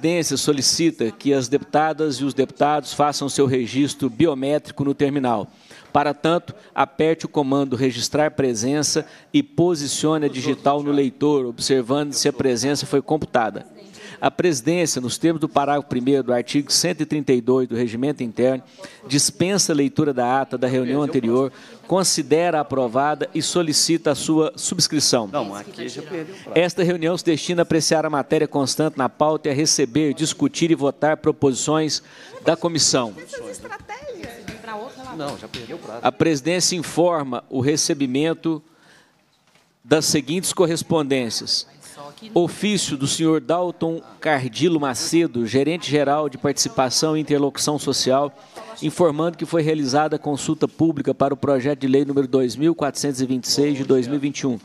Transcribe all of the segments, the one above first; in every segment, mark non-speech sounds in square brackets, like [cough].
presidência solicita que as deputadas e os deputados façam seu registro biométrico no terminal. Para tanto, aperte o comando registrar presença e posicione a digital no leitor, observando se a presença foi computada. A presidência, nos termos do parágrafo 1 do artigo 132 do Regimento Interno, dispensa a leitura da ata da reunião anterior, considera aprovada e solicita a sua subscrição. Esta reunião se destina a apreciar a matéria constante na pauta e a receber, discutir e votar proposições da comissão. A presidência informa o recebimento das seguintes correspondências. Ofício do senhor Dalton Cardilo Macedo, gerente-geral de participação e interlocução social, informando que foi realizada a consulta pública para o projeto de lei número 2426 de 2021,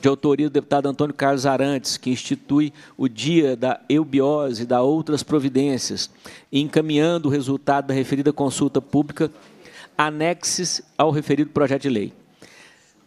de autoria do deputado Antônio Carlos Arantes, que institui o Dia da Eubiose e da Outras Providências, e encaminhando o resultado da referida consulta pública anexes ao referido projeto de lei.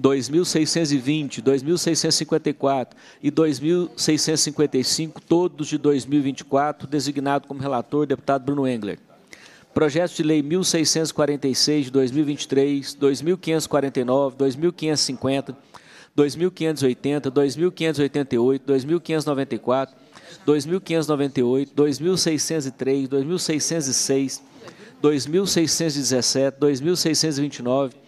2.620, 2.654 e 2.655, todos de 2024, designado como relator deputado Bruno Engler. Projetos de Lei 1646 de 2023, 2549, 2550, 2580, 2588, 2594, 2598, 2603, 2606, 2617, 2629,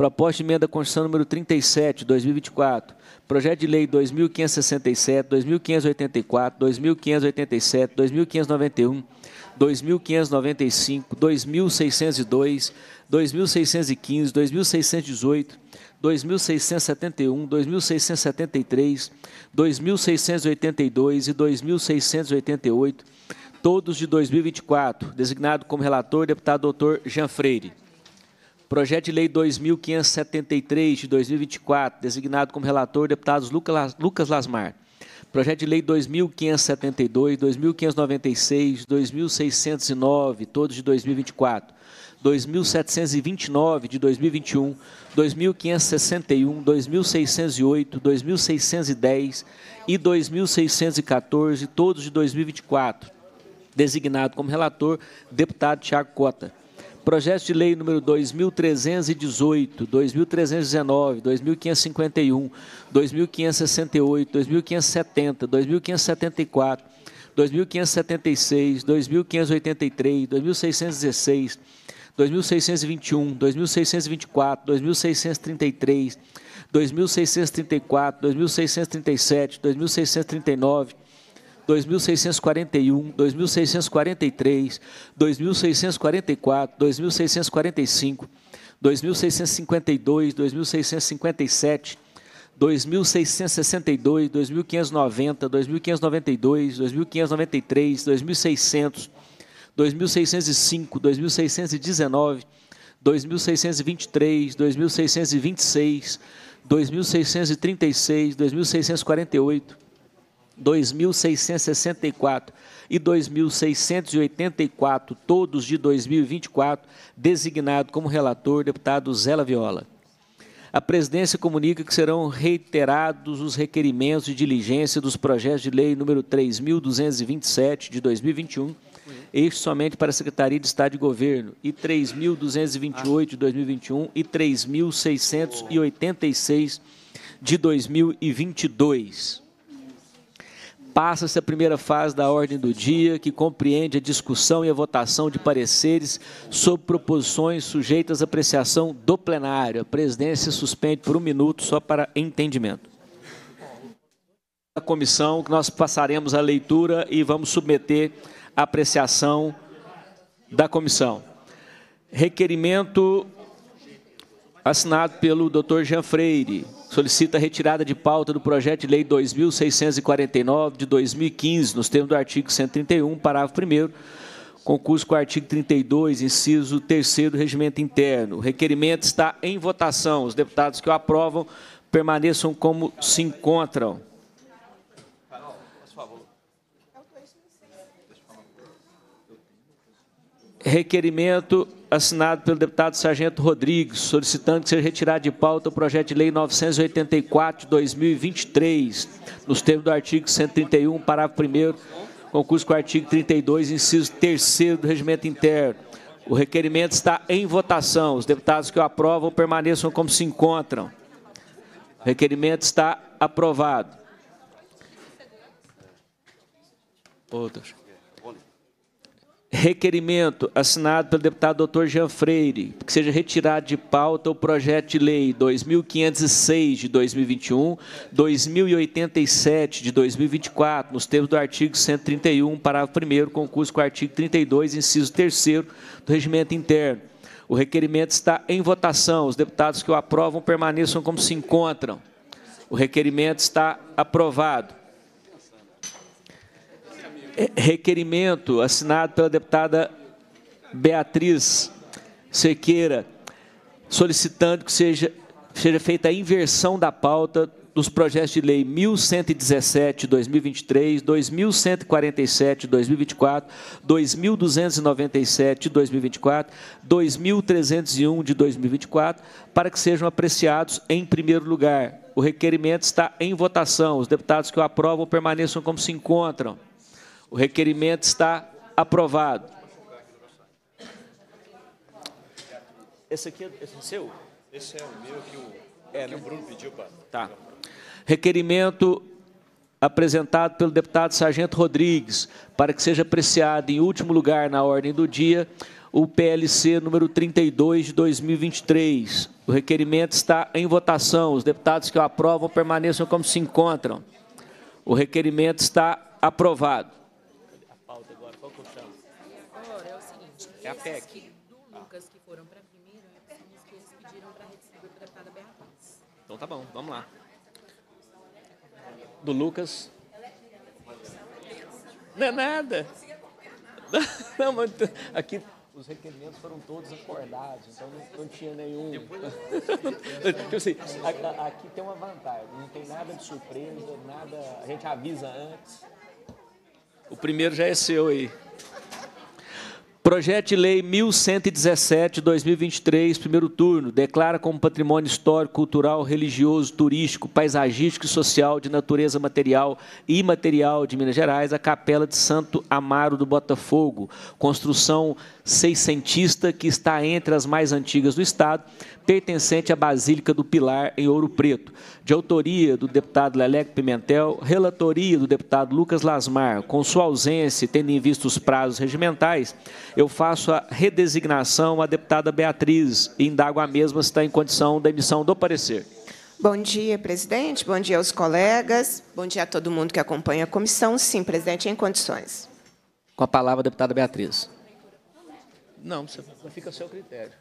Proposta de emenda à Constituição número 37, 2024. Projeto de lei 2567, 2584, 2587, 2591, 2595, 2602, 2615, 2618, 2671, 2673, 2682 e 2688, todos de 2024, designado como relator deputado doutor Jean Freire. Projeto de Lei 2573 de 2024, designado como relator deputados Lucas Lasmar. Projeto de Lei 2572, 2596, 2609, todos de 2024. 2729 de 2021, 2561, 2608, 2610 e 2614, todos de 2024. Designado como relator, deputado Tiago Cota. Projeto de lei número 2318, 2319, 2551, 2568, 2570, 2574, 2576, 2583, 2616, 2621, 2624, 2633, 2634, 2637, 2639, 2641, 2643, 2644, 2645, 2652, 2657, 2662, 2590, 2592, 2593, 2600, 2605, 2619, 2623, 2626, 2636, 2648, 2.664 e 2.684, todos de 2024, designado como relator deputado Zela Viola. A presidência comunica que serão reiterados os requerimentos de diligência dos projetos de lei número 3.227 de 2021, este somente para a Secretaria de Estado de Governo, e 3.228 de 2021 e 3.686 de 2022 passa essa primeira fase da ordem do dia, que compreende a discussão e a votação de pareceres sobre proposições sujeitas à apreciação do plenário. A presidência suspende por um minuto só para entendimento. A comissão, que nós passaremos a leitura e vamos submeter à apreciação da comissão. Requerimento assinado pelo Dr. Jean Freire, solicita a retirada de pauta do projeto de lei 2649 de 2015, nos termos do artigo 131, parágrafo 1 concurso com o artigo 32, inciso 3 do regimento interno. O requerimento está em votação. Os deputados que o aprovam permaneçam como se encontram. requerimento assinado pelo deputado Sargento Rodrigues, solicitando que seja retirado de pauta o projeto de lei 984 de 2023, nos termos do artigo 131, parágrafo 1 concurso com o artigo 32, inciso 3 do regimento interno. O requerimento está em votação. Os deputados que o aprovam permaneçam como se encontram. O requerimento está aprovado. Outros. Requerimento assinado pelo deputado Dr. Jean Freire, que seja retirado de pauta o projeto de lei 2506 de 2021, 2087 de 2024, nos termos do artigo 131, parágrafo 1 concurso com o artigo 32, inciso 3 do regimento interno. O requerimento está em votação. Os deputados que o aprovam permaneçam como se encontram. O requerimento está aprovado. É, requerimento assinado pela deputada Beatriz Sequeira, solicitando que seja, seja feita a inversão da pauta dos projetos de lei 1117 2023, 2147 2024, 2297 2024, 2301 de 2024, para que sejam apreciados em primeiro lugar. O requerimento está em votação. Os deputados que o aprovam permaneçam como se encontram. O requerimento está aprovado. Esse aqui é, esse é seu? Esse é o meu que o, é, que né? o Bruno pediu para. Tá. Requerimento apresentado pelo deputado Sargento Rodrigues, para que seja apreciado em último lugar na ordem do dia o PLC número 32 de 2023. O requerimento está em votação. Os deputados que o aprovam permaneçam como se encontram. O requerimento está aprovado. a PEC. Que, do Lucas, ah. que foram para a primeira, né, são os que eles pediram para Berra Paz. Então tá bom, vamos lá. Do Lucas. Não é nada. [laughs] Não, mas aqui os requerimentos foram todos acordados, então não, não tinha nenhum. Tipo [laughs] assim, aqui tem uma vantagem, não tem nada de surpresa, nada. A gente avisa antes. O primeiro já é seu aí. Projeto de Lei 1117, 2023, primeiro turno, declara como patrimônio histórico, cultural, religioso, turístico, paisagístico e social de natureza material e imaterial de Minas Gerais a Capela de Santo Amaro do Botafogo, construção seiscentista que está entre as mais antigas do Estado, pertencente à Basílica do Pilar, em Ouro Preto, de autoria do deputado Lelec Pimentel, relatoria do deputado Lucas Lasmar. Com sua ausência, tendo em vista os prazos regimentais, eu faço a redesignação à deputada Beatriz e indago a mesma se está em condição da emissão do parecer. Bom dia, presidente. Bom dia aos colegas. Bom dia a todo mundo que acompanha a comissão. Sim, presidente, em condições. Com a palavra, deputada Beatriz. Não, fica a seu critério.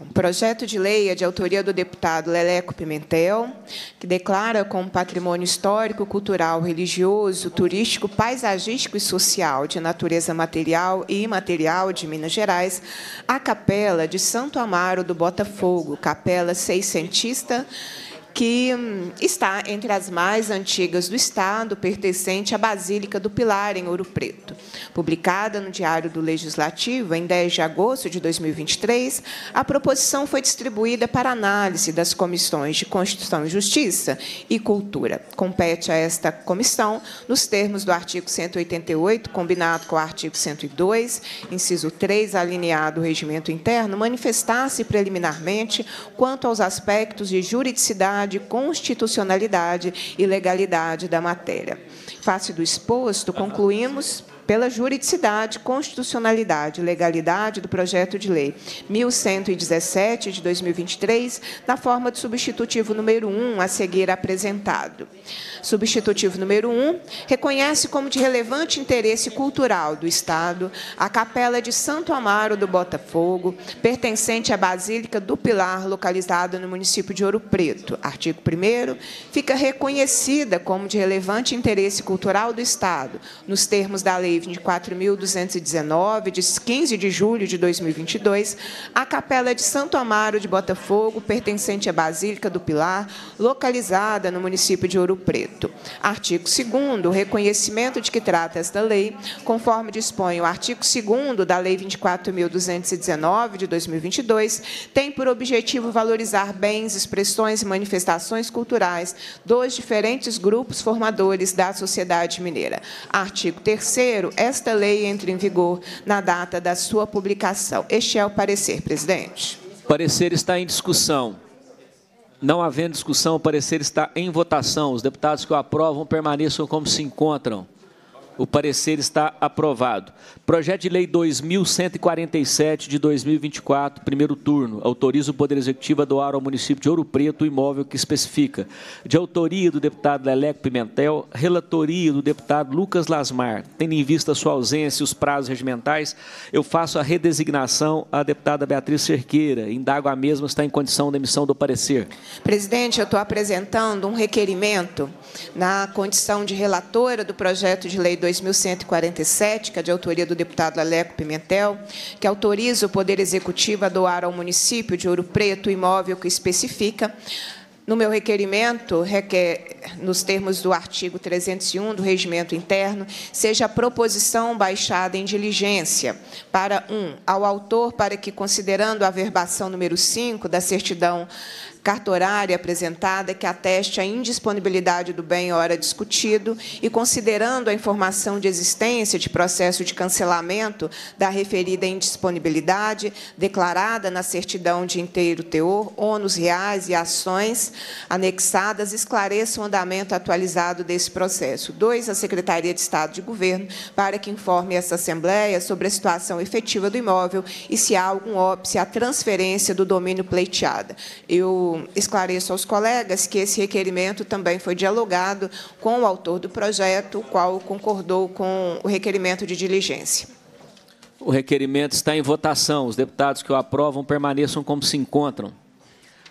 Um projeto de lei é de autoria do deputado Leleco Pimentel, que declara como patrimônio histórico, cultural, religioso, turístico, paisagístico e social de natureza material e imaterial de Minas Gerais a Capela de Santo Amaro do Botafogo, Capela Seiscentista que hum, está entre as mais antigas do Estado, pertencente à Basílica do Pilar, em Ouro Preto. Publicada no Diário do Legislativo, em 10 de agosto de 2023, a proposição foi distribuída para análise das comissões de Constituição e Justiça e Cultura. Compete a esta comissão, nos termos do artigo 188, combinado com o artigo 102, inciso 3, alineado ao regimento interno, manifestar-se preliminarmente quanto aos aspectos de juridicidade de constitucionalidade e legalidade da matéria. Face do exposto, concluímos pela juridicidade, constitucionalidade e legalidade do projeto de lei 1117 de 2023, na forma de substitutivo número 1 a seguir apresentado. Substitutivo número 1 reconhece como de relevante interesse cultural do Estado a Capela de Santo Amaro do Botafogo, pertencente à Basílica do Pilar, localizada no município de Ouro Preto. Artigo 1 fica reconhecida como de relevante interesse cultural do Estado, nos termos da Lei lei 24.219, de 15 de julho de 2022, a capela de Santo Amaro de Botafogo, pertencente à Basílica do Pilar, localizada no município de Ouro Preto. Artigo 2 o reconhecimento de que trata esta lei, conforme dispõe o artigo 2 da Lei 24.219, de 2022, tem por objetivo valorizar bens, expressões e manifestações culturais dos diferentes grupos formadores da sociedade mineira. Artigo 3 janeiro, esta lei entre em vigor na data da sua publicação. Este é o parecer, presidente. O parecer está em discussão. Não havendo discussão, o parecer está em votação. Os deputados que o aprovam permaneçam como se encontram. O parecer está aprovado. Projeto de Lei 2147 de 2024, primeiro turno. Autoriza o Poder Executivo a doar ao município de Ouro Preto o imóvel que especifica. De autoria do deputado Leleco Pimentel, relatoria do deputado Lucas Lasmar. Tendo em vista sua ausência e os prazos regimentais, eu faço a redesignação à deputada Beatriz Cerqueira. Indago a mesma está em condição de emissão do parecer. Presidente, eu estou apresentando um requerimento na condição de relatora do projeto de lei 2. 2147, que é de autoria do deputado Aleco Pimentel, que autoriza o Poder Executivo a doar ao município de Ouro Preto o imóvel que especifica no meu requerimento, requer, nos termos do artigo 301 do Regimento Interno, seja a proposição baixada em diligência para 1. Um, ao autor, para que, considerando a verbação número 5 da certidão carta horária apresentada que ateste a indisponibilidade do bem hora discutido e considerando a informação de existência de processo de cancelamento da referida indisponibilidade declarada na certidão de inteiro teor, ônus reais e ações anexadas esclareça o andamento atualizado desse processo. Dois, a Secretaria de Estado de Governo para que informe essa Assembleia sobre a situação efetiva do imóvel e se há algum óbice à transferência do domínio pleiteada. Eu esclareço aos colegas que esse requerimento também foi dialogado com o autor do projeto, o qual concordou com o requerimento de diligência. O requerimento está em votação. Os deputados que o aprovam permaneçam como se encontram.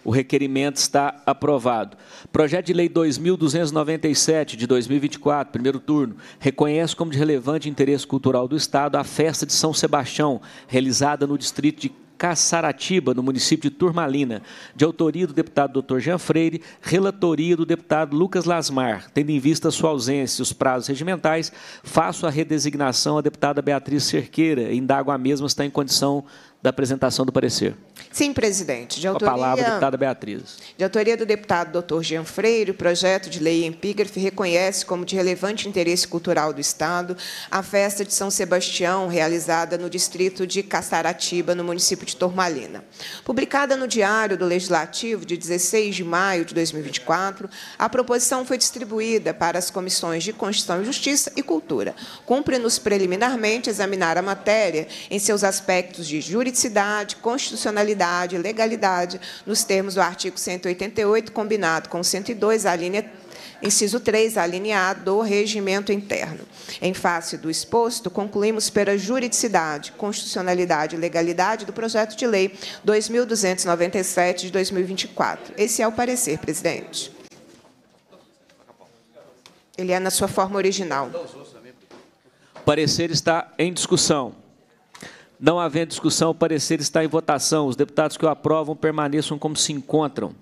O requerimento está aprovado. Projeto de Lei 2297, de 2024, primeiro turno, reconhece como de relevante interesse cultural do Estado a festa de São Sebastião, realizada no distrito de Caçaratiba, no município de Turmalina, de autoria do deputado Dr. Jean Freire, relatoria do deputado Lucas Lasmar. Tendo em vista sua ausência e os prazos regimentais, faço a redesignação à deputada Beatriz Cerqueira. Indago a mesma se está em condição da apresentação do parecer. Sim, presidente. De autoria, a palavra, deputada Beatriz. De autoria do deputado doutor Jean Freire, o projeto de lei em epígrafe reconhece como de relevante interesse cultural do Estado a festa de São Sebastião, realizada no distrito de Caçaratiba, no município de Tormalina. Publicada no Diário do Legislativo de 16 de maio de 2024, a proposição foi distribuída para as comissões de Constituição e Justiça e Cultura. Cumpre-nos preliminarmente examinar a matéria em seus aspectos de jurisdição juridicidade, constitucionalidade, legalidade, nos termos do artigo 188, combinado com 102, a linha Inciso 3, alínea A do regimento interno. Em face do exposto, concluímos pela juridicidade, constitucionalidade e legalidade do projeto de lei 2.297 de 2024. Esse é o parecer, presidente. Ele é na sua forma original. O parecer está em discussão. Não havendo discussão, o parecer está em votação. Os deputados que o aprovam permaneçam como se encontram.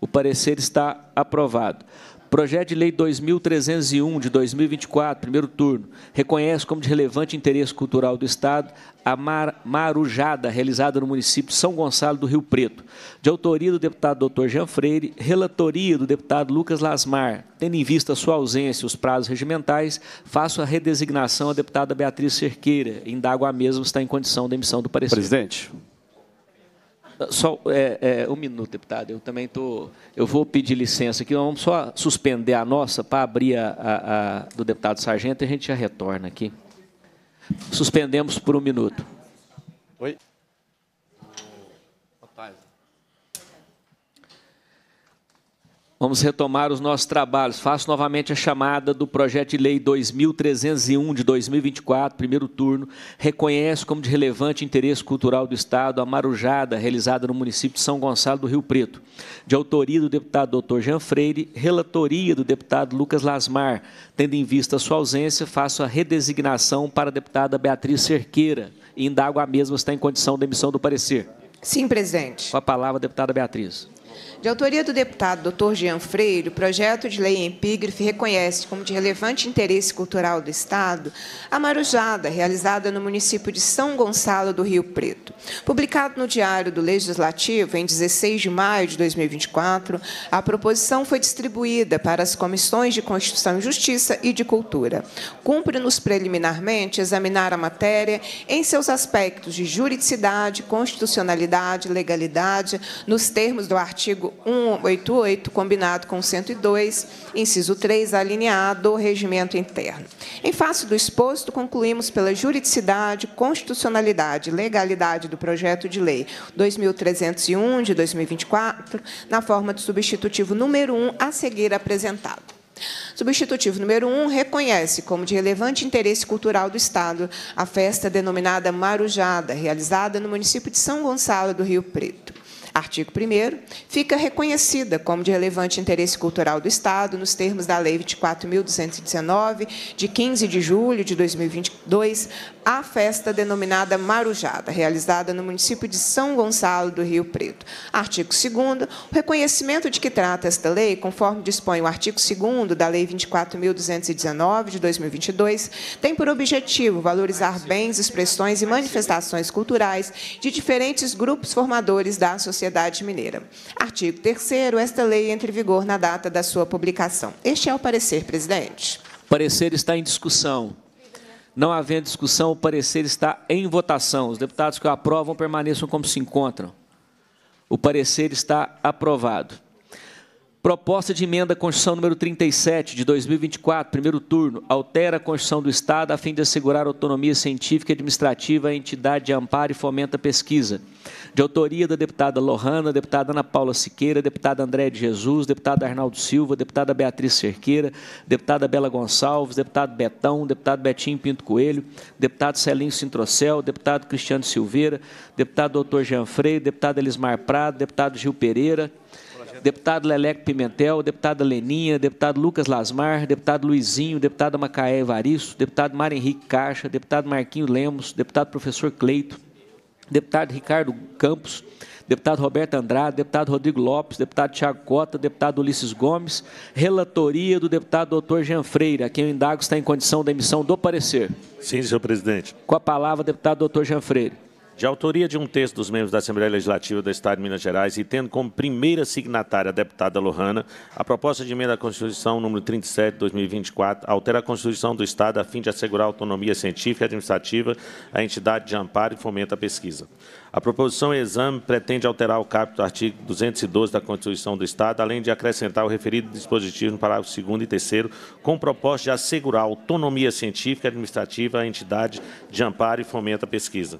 O parecer está aprovado. Projeto de Lei 2301 de 2024, primeiro turno, reconhece como de relevante interesse cultural do Estado a mar, marujada realizada no município de São Gonçalo do Rio Preto, de autoria do deputado Dr. Jean Freire, relatoria do deputado Lucas Lasmar. Tendo em vista sua ausência e os prazos regimentais, faço a redesignação à deputada Beatriz Cerqueira. Indago a mesma se está em condição de emissão do parecer. Presidente, só é, é, um minuto, deputado. Eu também tô. Eu vou pedir licença aqui. Vamos só suspender a nossa para abrir a, a, a do deputado Sargento e a gente já retorna aqui. Suspendemos por um minuto. Oi. Vamos retomar os nossos trabalhos. Faço novamente a chamada do projeto de lei 2301 de 2024, primeiro turno. Reconhece como de relevante interesse cultural do Estado a marujada realizada no município de São Gonçalo do Rio Preto. De autoria do deputado doutor Jean Freire, relatoria do deputado Lucas Lasmar. Tendo em vista sua ausência, faço a redesignação para a deputada Beatriz Cerqueira. E indago a mesma se está em condição de emissão do parecer. Sim, presidente. Com a palavra, deputada Beatriz. De autoria do deputado Dr. Jean Freire, o projeto de lei em epígrafe reconhece como de relevante interesse cultural do Estado a marujada realizada no município de São Gonçalo do Rio Preto. Publicado no Diário do Legislativo em 16 de maio de 2024, a proposição foi distribuída para as comissões de Constituição e Justiça e de Cultura. Cumpre-nos preliminarmente examinar a matéria em seus aspectos de juridicidade, constitucionalidade, legalidade, nos termos do artigo artigo 188, combinado com 102, inciso 3, alineado ao regimento interno. Em face do exposto, concluímos pela juridicidade, constitucionalidade e legalidade do projeto de lei 2301 de 2024, na forma de substitutivo número 1 a seguir apresentado. Substitutivo número 1 um, reconhece como de relevante interesse cultural do Estado a festa denominada Marujada, realizada no município de São Gonçalo do Rio Preto. Artigo 1 fica reconhecida como de relevante interesse cultural do Estado nos termos da Lei 24.219, de 15 de julho de 2022, a festa denominada Marujada, realizada no município de São Gonçalo do Rio Preto. Artigo 2 o reconhecimento de que trata esta lei, conforme dispõe o artigo 2 da Lei 24.219, de 2022, tem por objetivo valorizar bens, expressões e manifestações culturais de diferentes grupos formadores da sociedade mineira. Artigo 3 esta lei entra em vigor na data da sua publicação. Este é o parecer, presidente. O parecer está em discussão. Não havendo discussão, o parecer está em votação. Os deputados que o aprovam permaneçam como se encontram. O parecer está aprovado. Proposta de emenda à Constituição número 37 de 2024, primeiro turno, altera a Constituição do Estado a fim de assegurar autonomia científica e administrativa à entidade de amparo e fomenta a pesquisa. De autoria da deputada Lohana, deputada Ana Paula Siqueira, deputada André de Jesus, deputada Arnaldo Silva, deputada Beatriz Cerqueira, deputada Bela Gonçalves, deputado Betão, deputado Betinho Pinto Coelho, deputado Celinho Sintrocel, deputado Cristiano Silveira, deputado doutor Jean Freire, deputada Elismar Prado, deputado Gil Pereira, deputado Leleco Pimentel, deputada Leninha, deputado Lucas Lasmar, deputado Luizinho, deputada Macaé Evaristo, deputado Mário Henrique Caixa, deputado Marquinho Lemos, deputado professor Cleito, deputado Ricardo Campos, deputado Roberto Andrade, deputado Rodrigo Lopes, deputado Tiago Cota, deputado Ulisses Gomes, relatoria do deputado doutor Jean Freire, a quem o indago está em condição da emissão do parecer. Sim, senhor presidente. Com a palavra, deputado doutor Jean Freire de autoria de um texto dos membros da Assembleia Legislativa do Estado de Minas Gerais e tendo como primeira signatária a deputada Lohana, a proposta de emenda à Constituição número 37 de 2024 altera a Constituição do Estado a fim de assegurar a autonomia científica e administrativa à entidade de amparo e fomenta a pesquisa. A proposição exame pretende alterar o caput do artigo 212 da Constituição do Estado, além de acrescentar o referido dispositivo no parágrafo 2 e 3 com proposta de assegurar a autonomia científica e administrativa à entidade de amparo e fomenta a pesquisa.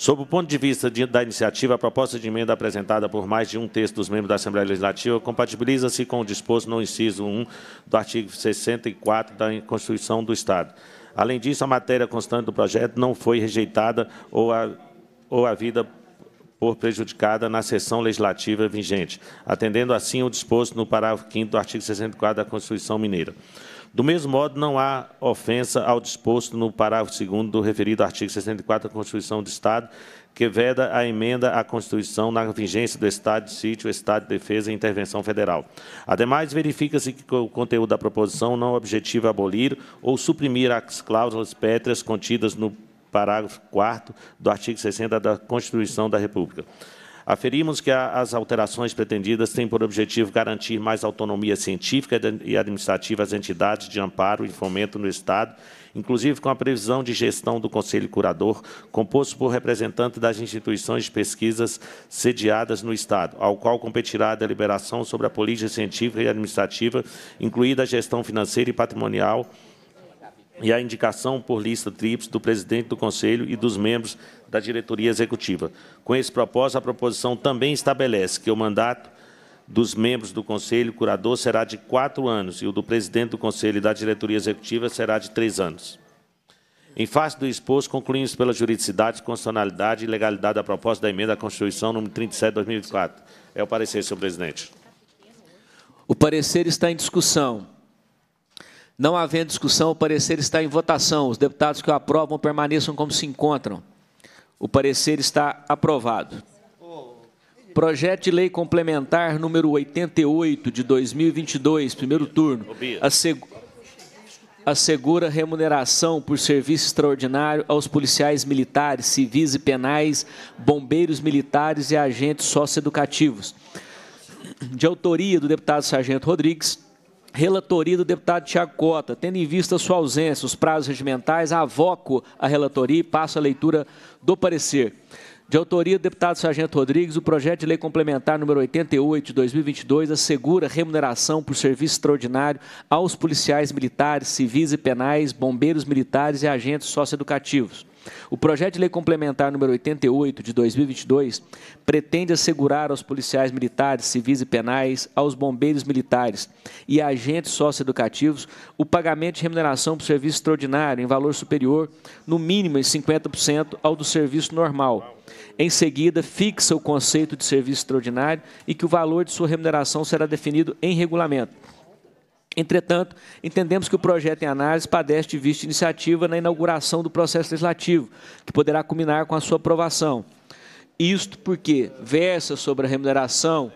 Sob o ponto de vista de, da iniciativa, a proposta de emenda apresentada por mais de um terço dos membros da Assembleia Legislativa compatibiliza-se com o disposto no inciso 1 do artigo 64 da Constituição do Estado. Além disso, a matéria constante do projeto não foi rejeitada ou, a, ou havida por prejudicada na sessão legislativa vigente, atendendo assim o disposto no parágrafo 5 do artigo 64 da Constituição Mineira. Do mesmo modo, não há ofensa ao disposto no parágrafo 2 do referido artigo 64 da Constituição do Estado, que veda a emenda à Constituição na vigência do Estado de sítio, Estado de defesa e intervenção federal. Ademais, verifica-se que o conteúdo da proposição não objetiva abolir ou suprimir as cláusulas pétreas contidas no parágrafo 4 do artigo 60 da Constituição da República. Aferimos que as alterações pretendidas têm por objetivo garantir mais autonomia científica e administrativa às entidades de amparo e fomento no Estado, inclusive com a previsão de gestão do Conselho Curador, composto por representantes das instituições de pesquisas sediadas no Estado, ao qual competirá a deliberação sobre a política científica e administrativa, incluída a gestão financeira e patrimonial, e a indicação por lista tríplice do presidente do Conselho e dos membros da diretoria executiva. Com esse propósito, a proposição também estabelece que o mandato dos membros do Conselho Curador será de quatro anos e o do presidente do Conselho e da diretoria executiva será de três anos. Em face do exposto, concluímos pela juridicidade, constitucionalidade e legalidade da proposta da emenda à Constituição número 37 de 2004. É o parecer, senhor presidente. O parecer está em discussão. Não havendo discussão, o parecer está em votação. Os deputados que o aprovam permaneçam como se encontram. O parecer está aprovado. Projeto de Lei Complementar número 88 de 2022, primeiro turno, assegura remuneração por serviço extraordinário aos policiais militares, civis e penais, bombeiros militares e agentes socioeducativos. De autoria do deputado Sargento Rodrigues, Relatoria do deputado Tiago Cota. Tendo em vista sua ausência, os prazos regimentais, avoco a relatoria e passo a leitura do parecer. De autoria do deputado Sargento Rodrigues, o projeto de lei complementar número 88 de 2022 assegura remuneração por serviço extraordinário aos policiais militares, civis e penais, bombeiros militares e agentes socioeducativos. O projeto de lei complementar número 88 de 2022 pretende assegurar aos policiais militares, civis e penais, aos bombeiros militares e agentes socioeducativos o pagamento de remuneração por serviço extraordinário em valor superior, no mínimo em 50% ao do serviço normal. Em seguida, fixa o conceito de serviço extraordinário e que o valor de sua remuneração será definido em regulamento. Entretanto, entendemos que o projeto em análise padece de vista iniciativa na inauguração do processo legislativo, que poderá culminar com a sua aprovação. Isto porque versa sobre a remuneração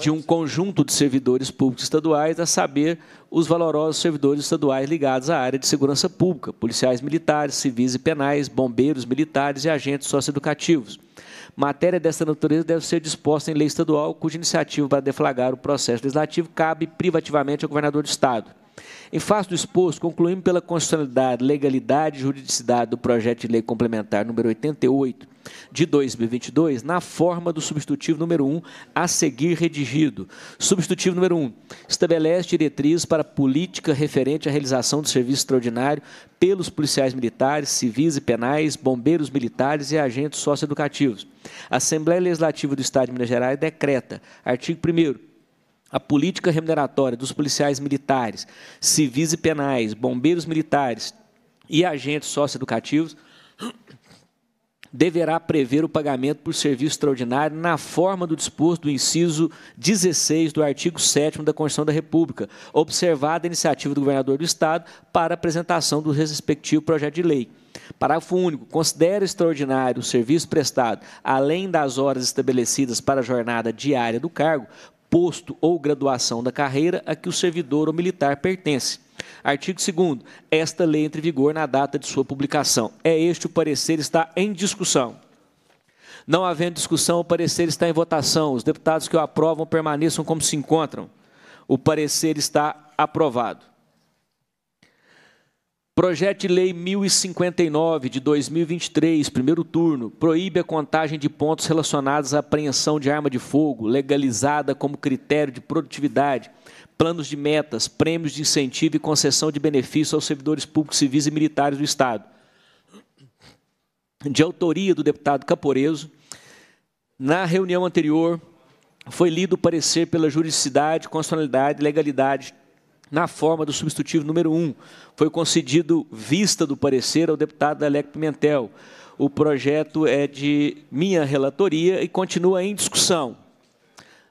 de um conjunto de servidores públicos estaduais, a saber, os valorosos servidores estaduais ligados à área de segurança pública, policiais militares, civis e penais, bombeiros militares e agentes socioeducativos. Matéria desta natureza deve ser disposta em lei estadual, cuja iniciativa para deflagrar o processo legislativo cabe privativamente ao governador do Estado. Em face do exposto, concluímos pela constitucionalidade, legalidade e juridicidade do projeto de lei complementar número 88 de 2022, na forma do substitutivo número 1 a seguir redigido. Substitutivo número 1 estabelece diretrizes para política referente à realização do serviço extraordinário pelos policiais militares, civis e penais, bombeiros militares e agentes socioeducativos. A Assembleia Legislativa do Estado de Minas Gerais decreta, artigo 1 a política remuneratória dos policiais militares, civis e penais, bombeiros militares e agentes socioeducativos [coughs] deverá prever o pagamento por serviço extraordinário na forma do disposto do inciso 16 do artigo 7 da Constituição da República, observada a iniciativa do governador do Estado para apresentação do respectivo projeto de lei. Parágrafo único. Considera extraordinário o serviço prestado, além das horas estabelecidas para a jornada diária do cargo, posto ou graduação da carreira a que o servidor ou militar pertence. Artigo 2 Esta lei entra em vigor na data de sua publicação. É este o parecer está em discussão. Não havendo discussão, o parecer está em votação. Os deputados que o aprovam permaneçam como se encontram. O parecer está aprovado. Projeto de Lei 1059 de 2023, primeiro turno, proíbe a contagem de pontos relacionados à apreensão de arma de fogo, legalizada como critério de produtividade, planos de metas, prêmios de incentivo e concessão de benefícios aos servidores públicos civis e militares do Estado. De autoria do deputado Caporeso, na reunião anterior foi lido o parecer pela juridicidade, constitucionalidade e legalidade na forma do substitutivo número 1. Foi concedido vista do parecer ao deputado Alec Pimentel. O projeto é de minha relatoria e continua em discussão.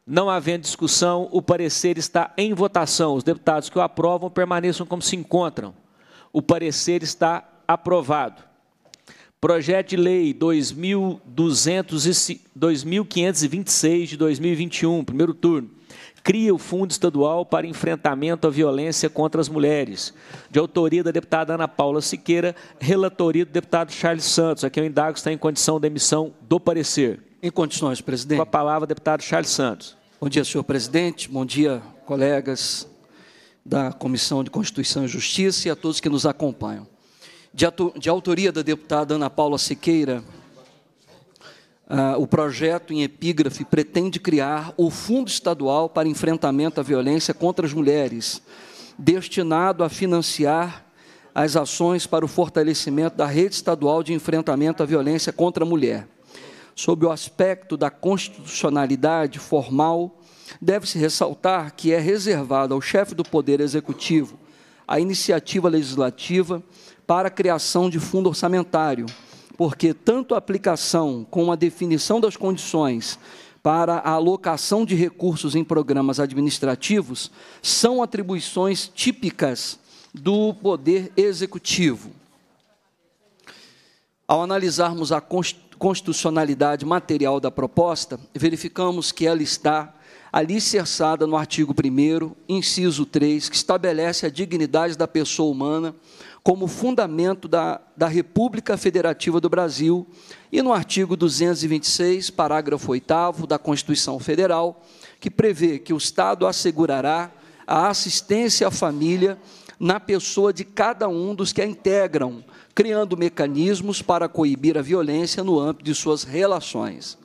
Não havendo discussão, o parecer está em votação. Os deputados que o aprovam permaneçam como se encontram. O parecer está aprovado. Projeto de Lei 2.526 de 2021, primeiro turno cria o Fundo Estadual para Enfrentamento à Violência contra as Mulheres, de autoria da deputada Ana Paula Siqueira, relatoria do deputado Charles Santos, a quem eu é indago está em condição de emissão do parecer. Em condições, presidente. Com a palavra, deputado Charles Santos. Bom dia, senhor presidente, bom dia, colegas da Comissão de Constituição e Justiça e a todos que nos acompanham. De, de autoria da deputada Ana Paula Siqueira, Uh, o projeto em epígrafe pretende criar o Fundo Estadual para Enfrentamento à Violência contra as Mulheres, destinado a financiar as ações para o fortalecimento da rede estadual de enfrentamento à violência contra a mulher. Sob o aspecto da constitucionalidade formal, deve-se ressaltar que é reservado ao chefe do Poder Executivo a iniciativa legislativa para a criação de fundo orçamentário porque tanto a aplicação como a definição das condições para a alocação de recursos em programas administrativos são atribuições típicas do Poder Executivo. Ao analisarmos a constitucionalidade material da proposta, verificamos que ela está alicerçada no artigo 1, inciso 3, que estabelece a dignidade da pessoa humana como fundamento da, da República Federativa do Brasil e no artigo 226, parágrafo 8 da Constituição Federal, que prevê que o Estado assegurará a assistência à família na pessoa de cada um dos que a integram, criando mecanismos para coibir a violência no âmbito de suas relações.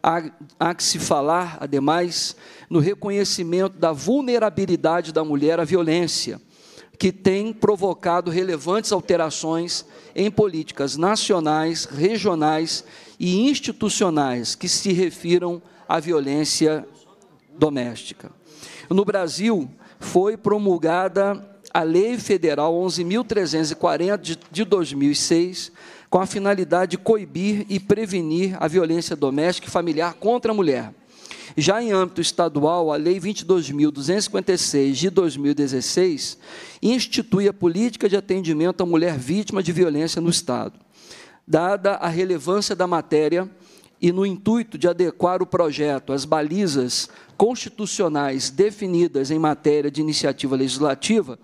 Há, há, que se falar, ademais, no reconhecimento da vulnerabilidade da mulher à violência, que tem provocado relevantes alterações em políticas nacionais, regionais e institucionais que se refiram à violência doméstica. No Brasil, foi promulgada a Lei Federal 11.340 de 2006, com a finalidade de coibir e prevenir a violência doméstica e familiar contra a mulher. Já em âmbito estadual, a Lei 22.256 de 2016 institui a política de atendimento à mulher vítima de violência no Estado. Dada a relevância da matéria e no intuito de adequar o projeto às balizas constitucionais definidas em matéria de iniciativa legislativa,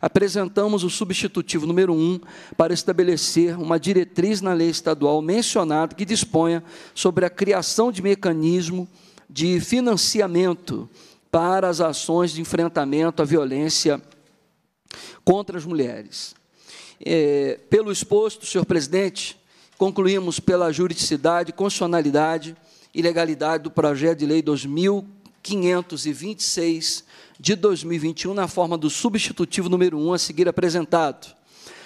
apresentamos o substitutivo número 1 para estabelecer uma diretriz na lei estadual mencionada que disponha sobre a criação de mecanismo de financiamento para as ações de enfrentamento à violência contra as mulheres. É, pelo exposto, senhor presidente, concluímos pela juridicidade, constitucionalidade e legalidade do projeto de lei 2526 de 2021 na forma do substitutivo número 1 a seguir apresentado.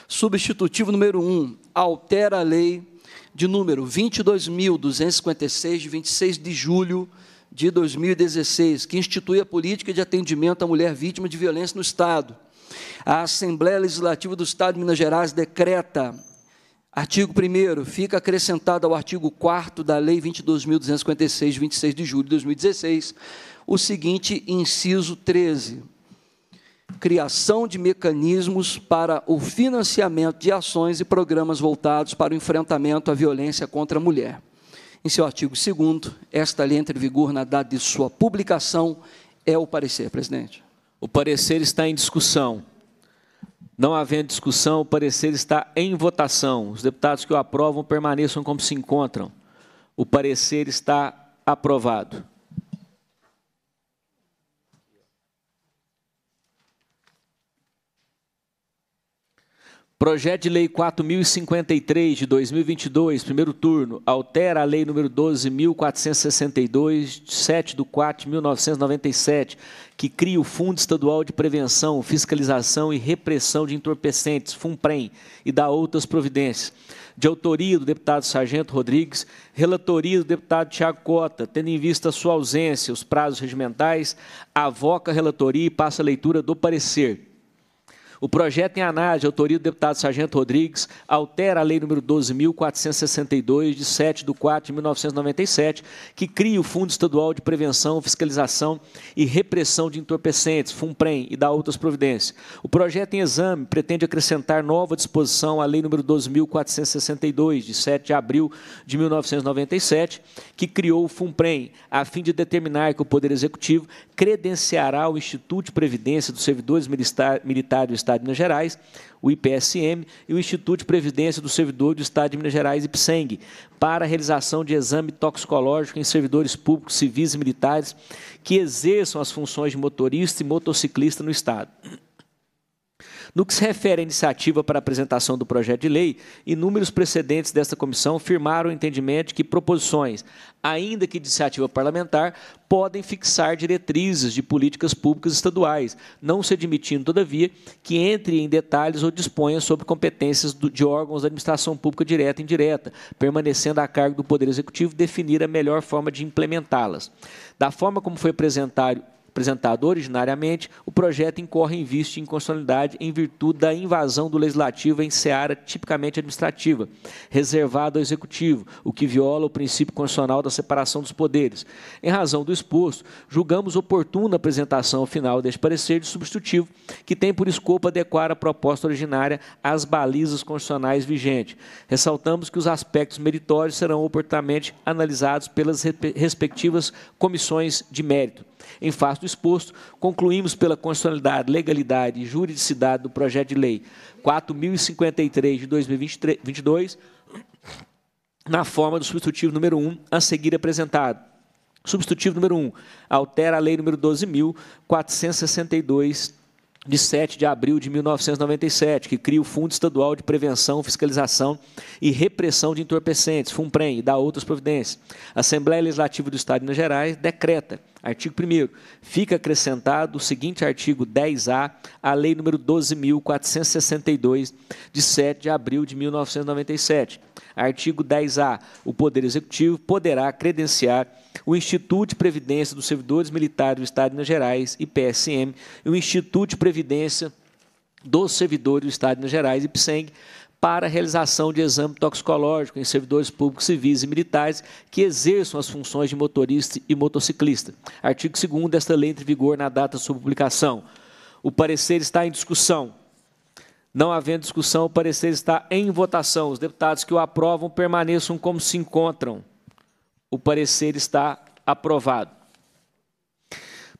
Substitutivo número 1 altera a lei de número 22.256 de 26 de julho de 2016, que institui a política de atendimento à mulher vítima de violência no Estado. A Assembleia Legislativa do Estado de Minas Gerais decreta, artigo 1 fica acrescentado ao artigo 4 da Lei 22.256, de 26 de julho de 2016, o seguinte inciso 13. Criação de mecanismos para o financiamento de ações e programas voltados para o enfrentamento à violência contra a mulher. Em seu artigo 2, esta lei entra em vigor na data de sua publicação. É o parecer, presidente. O parecer está em discussão. Não havendo discussão, o parecer está em votação. Os deputados que o aprovam permaneçam como se encontram. O parecer está aprovado. Projeto de Lei 4053 de 2022, primeiro turno, altera a Lei número 12462, 7 do 4 de 1997, que cria o Fundo Estadual de Prevenção, Fiscalização e Repressão de Entorpecentes, FUNPREM, e dá outras providências. De autoria do deputado Sargento Rodrigues, relatoria do deputado Tiago Cota, tendo em vista sua ausência, os prazos regimentais, avoca a relatoria e passa a leitura do parecer. O projeto em análise, autoria do deputado Sargento Rodrigues, altera a lei número 12.462, de 7 de 4 de 1997, que cria o Fundo Estadual de Prevenção, Fiscalização e Repressão de Entorpecentes, FUNPREM, e dá outras providências. O projeto em exame pretende acrescentar nova disposição à lei número 12.462, de 7 de abril de 1997, que criou o FUNPREM, a fim de determinar que o Poder Executivo credenciará o Instituto de Previdência dos Servidores Militares do Estado de Minas Gerais, o IPSM, e o Instituto de Previdência do Servidor do Estado de Minas Gerais, IPSENG, para a realização de exame toxicológico em servidores públicos, civis e militares que exerçam as funções de motorista e motociclista no Estado. No que se refere à iniciativa para apresentação do projeto de lei, inúmeros precedentes desta comissão firmaram o entendimento de que proposições, ainda que de iniciativa parlamentar, podem fixar diretrizes de políticas públicas estaduais, não se admitindo, todavia, que entre em detalhes ou disponha sobre competências de órgãos da administração pública direta e indireta, permanecendo a cargo do Poder Executivo definir a melhor forma de implementá-las. Da forma como foi apresentado apresentado originariamente, o projeto incorre em vício de inconstitucionalidade em virtude da invasão do legislativo em seara tipicamente administrativa, reservada ao executivo, o que viola o princípio constitucional da separação dos poderes. Em razão do exposto, julgamos oportuna a apresentação final deste parecer de substitutivo, que tem por escopo adequar a proposta originária às balizas constitucionais vigentes. Ressaltamos que os aspectos meritórios serão oportunamente analisados pelas respectivas comissões de mérito. Em face do exposto, concluímos pela constitucionalidade, legalidade e juridicidade do projeto de lei 4053 de 2022, na forma do substitutivo número 1 a seguir apresentado. Substitutivo número 1. Altera a Lei número 12.462, de 7 de abril de 1997, que cria o Fundo Estadual de Prevenção, Fiscalização e Repressão de Entorpecentes, FUNPREM, e dá outras providências. A Assembleia Legislativa do Estado de Minas Gerais decreta, artigo 1 fica acrescentado o seguinte artigo 10A à Lei nº 12.462, de 7 de abril de 1997. Artigo 10A, o Poder Executivo poderá credenciar o Instituto de Previdência dos Servidores Militares do Estado de Minas Gerais, IPSM, e o Instituto de Previdência dos Servidores do Estado de Minas Gerais, IPSENG, para a realização de exame toxicológico em servidores públicos civis e militares que exerçam as funções de motorista e motociclista. Artigo 2 desta lei entra em vigor na data de sua publicação. O parecer está em discussão. Não havendo discussão, o parecer está em votação. Os deputados que o aprovam permaneçam como se encontram. O parecer está aprovado.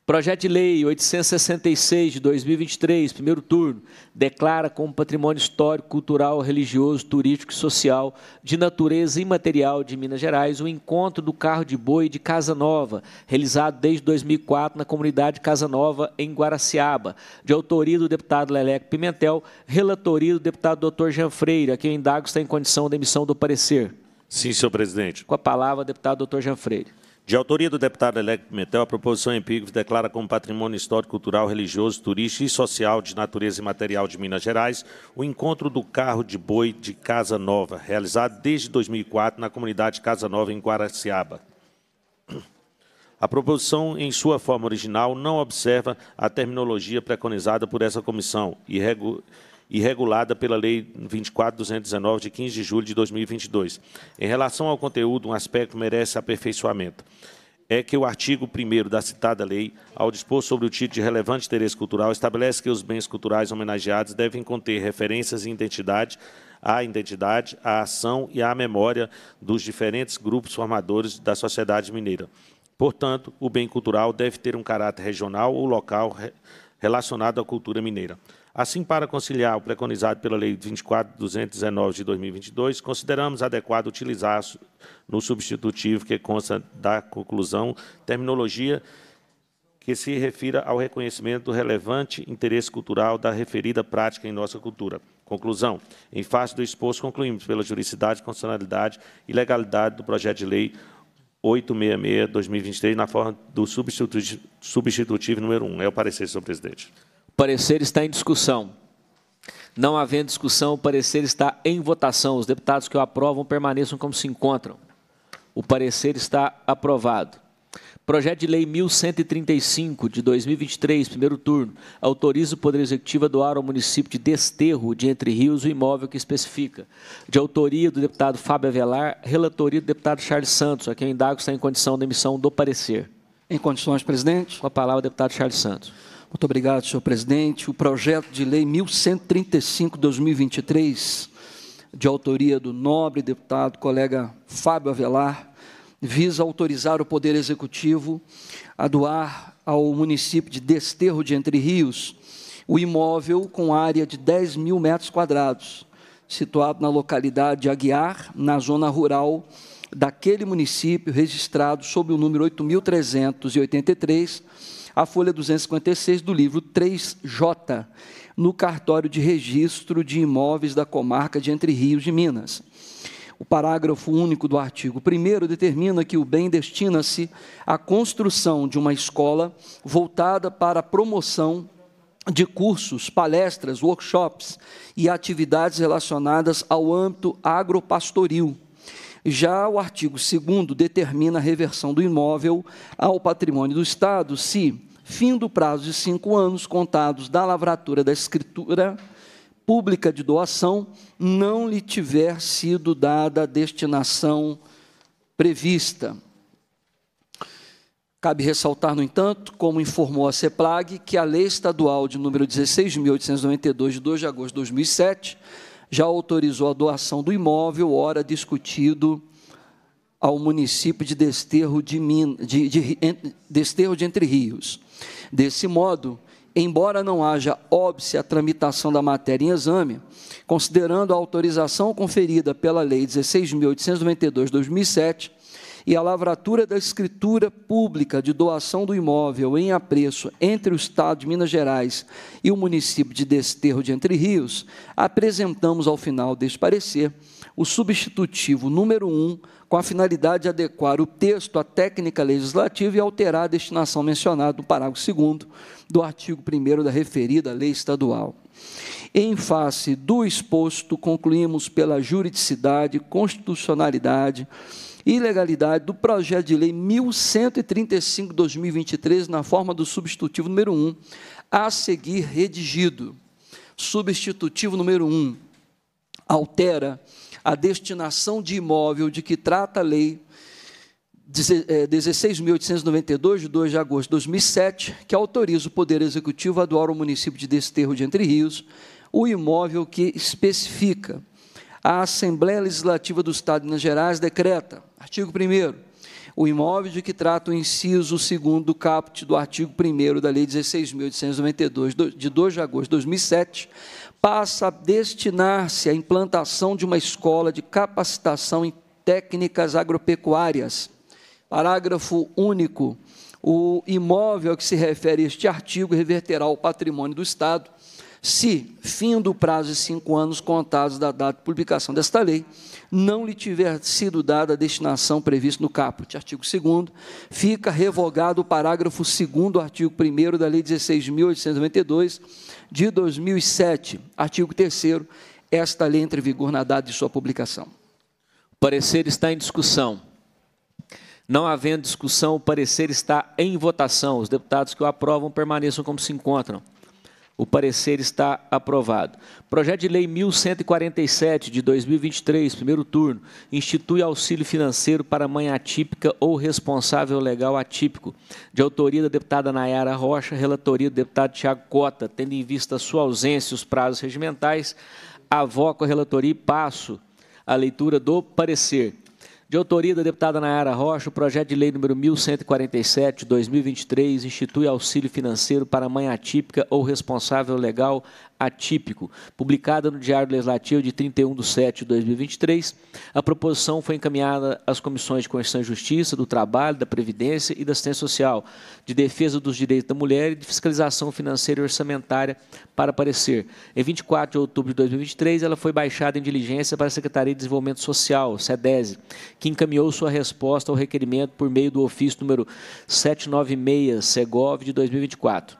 Projeto de Lei 866 de 2023, primeiro turno, declara como patrimônio histórico, cultural, religioso, turístico e social de natureza imaterial de Minas Gerais o encontro do carro de boi de Casa Nova, realizado desde 2004 na comunidade Casa Nova, em Guaraciaba, de autoria do deputado Leleco Pimentel, relatoria do deputado Dr. Jean Freire, a quem o indago está em condição de emissão do parecer. Sim, senhor presidente. Com a palavra, deputado doutor Jean Freire. De autoria do deputado Elec Pimentel, a proposição empírica declara como patrimônio histórico, cultural, religioso, turístico e social de natureza imaterial de Minas Gerais o encontro do carro de boi de Casa Nova, realizado desde 2004 na comunidade Casa Nova, em Guaraciaba. A proposição, em sua forma original, não observa a terminologia preconizada por essa comissão e, e regulada pela Lei 24.219, de 15 de julho de 2022. Em relação ao conteúdo, um aspecto merece aperfeiçoamento. É que o artigo 1 da citada lei, ao dispor sobre o título de relevante interesse cultural, estabelece que os bens culturais homenageados devem conter referências e identidade à identidade, à ação e à memória dos diferentes grupos formadores da sociedade mineira. Portanto, o bem cultural deve ter um caráter regional ou local relacionado à cultura mineira. Assim, para conciliar o preconizado pela Lei 24.219 de 2022, consideramos adequado utilizar no substitutivo que consta da conclusão terminologia que se refira ao reconhecimento do relevante interesse cultural da referida prática em nossa cultura. Conclusão. Em face do exposto, concluímos pela juridicidade, constitucionalidade e legalidade do projeto de lei 866-2023, na forma do substitutivo, substitutivo número 1. É o parecer, senhor presidente parecer está em discussão. Não havendo discussão, o parecer está em votação. Os deputados que o aprovam permaneçam como se encontram. O parecer está aprovado. Projeto de Lei 1135 de 2023, primeiro turno, autoriza o Poder Executivo a doar ao município de Desterro de Entre Rios o imóvel que especifica. De autoria do deputado Fábio Avelar, relatoria do deputado Charles Santos, a quem eu indago está em condição de emissão do parecer. Em condições, presidente. Com a palavra, deputado Charles Santos. Muito obrigado, senhor presidente. O projeto de lei 1135/2023, de autoria do nobre deputado colega Fábio Avelar, visa autorizar o Poder Executivo a doar ao município de Desterro de Entre Rios o imóvel com área de 10 mil metros quadrados, situado na localidade de Aguiar, na zona rural daquele município, registrado sob o número 8.383, a folha 256 do livro 3J, no cartório de registro de imóveis da comarca de Entre Rios de Minas. O parágrafo único do artigo 1 determina que o bem destina-se à construção de uma escola voltada para a promoção de cursos, palestras, workshops e atividades relacionadas ao âmbito agropastoril. Já o artigo 2 determina a reversão do imóvel ao patrimônio do Estado se fim do prazo de cinco anos contados da lavratura da escritura pública de doação, não lhe tiver sido dada a destinação prevista. Cabe ressaltar, no entanto, como informou a CEPLAG, que a Lei Estadual de número 16.892, de 2 de agosto de 2007, já autorizou a doação do imóvel, ora discutido ao município de Desterro de, Min, de, de, Desterro de Entre Rios. Desse modo, embora não haja óbice à tramitação da matéria em exame, considerando a autorização conferida pela Lei 16.892-2007 e a lavratura da escritura pública de doação do imóvel em apreço entre o Estado de Minas Gerais e o município de Desterro de Entre Rios, apresentamos ao final deste parecer o substitutivo número 1 com a finalidade de adequar o texto à técnica legislativa e alterar a destinação mencionada no parágrafo 2 do artigo 1 da referida lei estadual. Em face do exposto, concluímos pela juridicidade, constitucionalidade e legalidade do projeto de lei 1135/2023 na forma do substitutivo número 1, a seguir redigido. Substitutivo número 1 altera a destinação de imóvel de que trata a lei 16.892, é, de 2 de agosto de 2007, que autoriza o Poder Executivo a doar ao município de Desterro de Entre Rios o imóvel que especifica. A Assembleia Legislativa do Estado de Minas Gerais decreta, artigo 1 o imóvel de que trata o inciso 2 do caput do artigo 1 da Lei 16.892, de 2 de agosto de 2007, passa a destinar-se à implantação de uma escola de capacitação em técnicas agropecuárias. Parágrafo único. O imóvel a que se refere este artigo reverterá ao patrimônio do Estado se, fim do prazo de cinco anos contados da data de publicação desta lei, não lhe tiver sido dada a destinação prevista no caput, artigo 2 fica revogado o parágrafo 2 do artigo 1 da Lei 16.892, de 2007, artigo 3 esta lei entra em vigor na data de sua publicação. O parecer está em discussão. Não havendo discussão, o parecer está em votação. Os deputados que o aprovam permaneçam como se encontram. O parecer está aprovado. Projeto de Lei 1147 de 2023, primeiro turno, institui auxílio financeiro para mãe atípica ou responsável legal atípico, de autoria da deputada Nayara Rocha, relatoria do deputado Tiago Cota, tendo em vista sua ausência e os prazos regimentais, avoco a relatoria e passo a leitura do parecer. De autoria da deputada Nayara Rocha, o projeto de lei número 1147, 2023, institui auxílio financeiro para mãe atípica ou responsável legal atípico. Publicada no Diário Legislativo de 31 de setembro de 2023, a proposição foi encaminhada às Comissões de Constituição e Justiça, do Trabalho, da Previdência e da Assistência Social, de Defesa dos Direitos da Mulher e de Fiscalização Financeira e Orçamentária para parecer. Em 24 de outubro de 2023, ela foi baixada em diligência para a Secretaria de Desenvolvimento Social, SEDESE, que encaminhou sua resposta ao requerimento por meio do ofício número 796, SEGOV, de 2024.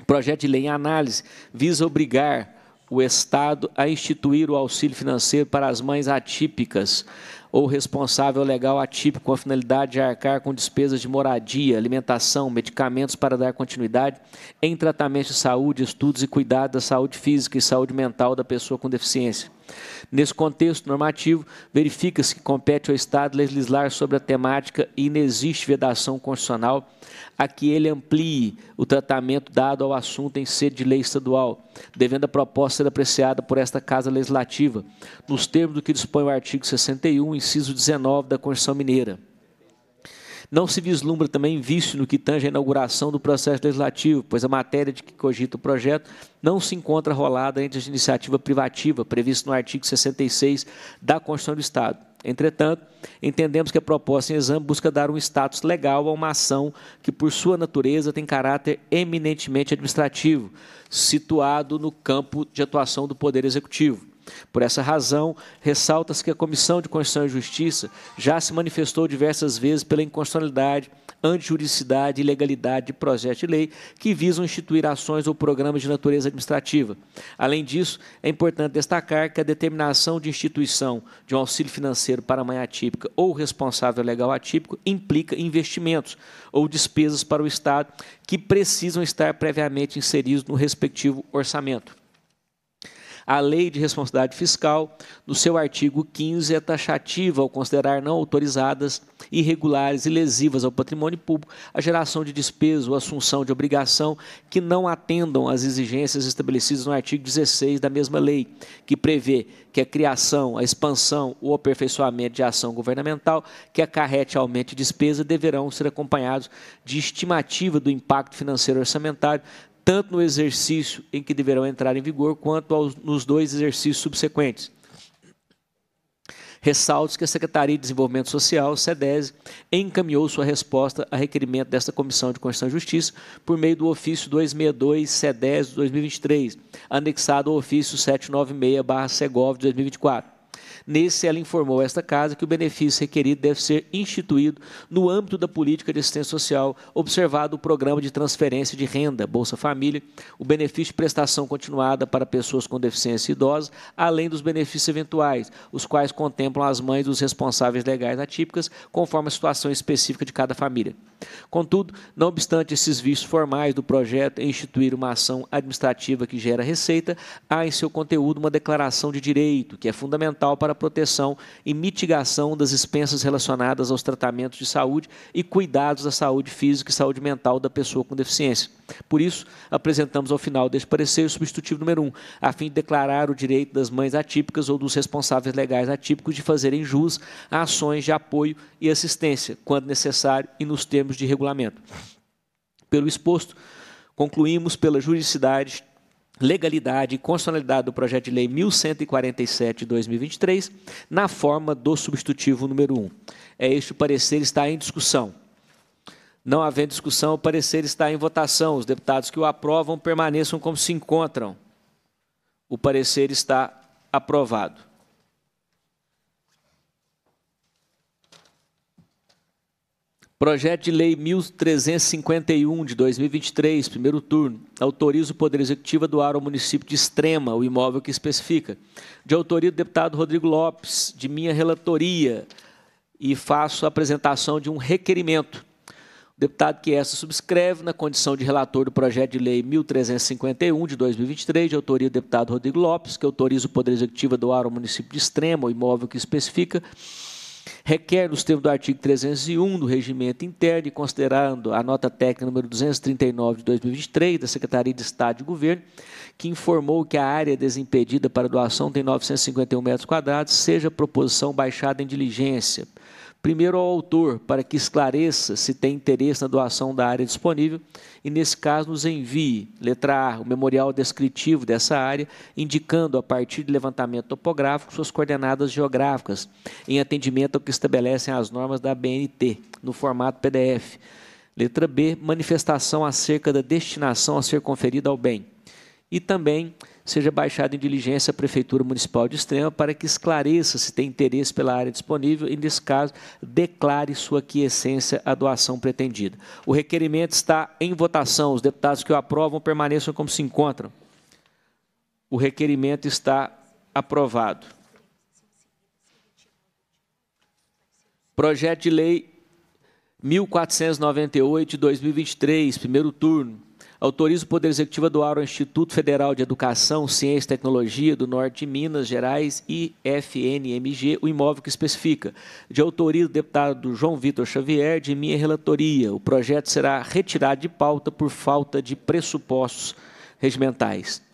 O projeto de lei em análise visa obrigar o Estado a instituir o auxílio financeiro para as mães atípicas ou responsável legal atípico com a finalidade de arcar com despesas de moradia, alimentação, medicamentos para dar continuidade em tratamento de saúde, estudos e cuidado da saúde física e saúde mental da pessoa com deficiência. Nesse contexto normativo, verifica-se que compete ao Estado legislar sobre a temática e inexiste vedação constitucional a que ele amplie o tratamento dado ao assunto em sede de lei estadual, devendo a proposta ser apreciada por esta Casa Legislativa, nos termos do que dispõe o artigo 61, inciso 19 da Constituição Mineira. Não se vislumbra também vício no que tange a inauguração do processo legislativo, pois a matéria de que cogita o projeto não se encontra rolada entre a iniciativa privativa, prevista no artigo 66 da Constituição do Estado. Entretanto, entendemos que a proposta em exame busca dar um status legal a uma ação que, por sua natureza, tem caráter eminentemente administrativo, situado no campo de atuação do Poder Executivo. Por essa razão, ressalta-se que a Comissão de Constituição e Justiça já se manifestou diversas vezes pela inconstitucionalidade, antijuridicidade e ilegalidade de projetos de lei que visam instituir ações ou programas de natureza administrativa. Além disso, é importante destacar que a determinação de instituição de um auxílio financeiro para mãe atípica ou responsável legal atípico implica investimentos ou despesas para o Estado que precisam estar previamente inseridos no respectivo orçamento. A Lei de Responsabilidade Fiscal, no seu artigo 15, é taxativa ao considerar não autorizadas, irregulares e lesivas ao patrimônio público a geração de despesa ou assunção de obrigação que não atendam às exigências estabelecidas no artigo 16 da mesma lei, que prevê que a criação, a expansão ou aperfeiçoamento de ação governamental que acarrete aumento de despesa deverão ser acompanhados de estimativa do impacto financeiro orçamentário tanto no exercício em que deverão entrar em vigor, quanto aos, nos dois exercícios subsequentes. Ressalto que a Secretaria de Desenvolvimento Social, SEDES, encaminhou sua resposta a requerimento desta Comissão de Constituição e Justiça por meio do ofício 262 SEDES 2023, anexado ao ofício 796 SEGOV de 2024. Nesse, ela informou esta casa que o benefício requerido deve ser instituído no âmbito da política de assistência social, observado o programa de transferência de renda, Bolsa Família, o benefício de prestação continuada para pessoas com deficiência idosa, além dos benefícios eventuais, os quais contemplam as mães dos responsáveis legais atípicas, conforme a situação específica de cada família. Contudo, não obstante esses vícios formais do projeto em instituir uma ação administrativa que gera receita, há em seu conteúdo uma declaração de direito, que é fundamental para proteção e mitigação das expensas relacionadas aos tratamentos de saúde e cuidados da saúde física e saúde mental da pessoa com deficiência. Por isso, apresentamos ao final deste parecer o substitutivo número 1, um, a fim de declarar o direito das mães atípicas ou dos responsáveis legais atípicos de fazerem jus a ações de apoio e assistência, quando necessário e nos termos de regulamento. Pelo exposto, concluímos pela juridicidade legalidade e constitucionalidade do projeto de lei 1147 de 2023, na forma do substitutivo número 1. É este o parecer está em discussão. Não havendo discussão, o parecer está em votação. Os deputados que o aprovam permaneçam como se encontram. O parecer está aprovado. Projeto de Lei 1351 de 2023, primeiro turno, autoriza o Poder Executivo a doar ao município de Extrema o imóvel que especifica. De autoria do deputado Rodrigo Lopes, de minha relatoria, e faço a apresentação de um requerimento. O deputado que essa subscreve, na condição de relator do projeto de lei 1351 de 2023, de autoria do deputado Rodrigo Lopes, que autoriza o Poder Executivo a doar ao município de Extrema o imóvel que especifica Requer, nos termos do artigo 301 do Regimento Interno, e considerando a nota técnica número 239 de 2023 da Secretaria de Estado de Governo, que informou que a área desimpedida para doação tem 951 metros quadrados, seja proposição baixada em diligência primeiro ao autor, para que esclareça se tem interesse na doação da área disponível e, nesse caso, nos envie, letra A, o memorial descritivo dessa área, indicando, a partir de levantamento topográfico, suas coordenadas geográficas, em atendimento ao que estabelecem as normas da BNT, no formato PDF. Letra B, manifestação acerca da destinação a ser conferida ao bem. E também seja baixado em diligência à Prefeitura Municipal de Extrema para que esclareça se tem interesse pela área disponível e, nesse caso, declare sua quiescência à doação pretendida. O requerimento está em votação. Os deputados que o aprovam permaneçam como se encontram. O requerimento está aprovado. Projeto de Lei 1498 2023, primeiro turno autoriza o Poder Executivo a doar ao Instituto Federal de Educação, Ciência e Tecnologia do Norte de Minas Gerais, IFNMG, o imóvel que especifica. De autoria do deputado João Vitor Xavier, de minha relatoria, o projeto será retirado de pauta por falta de pressupostos regimentais.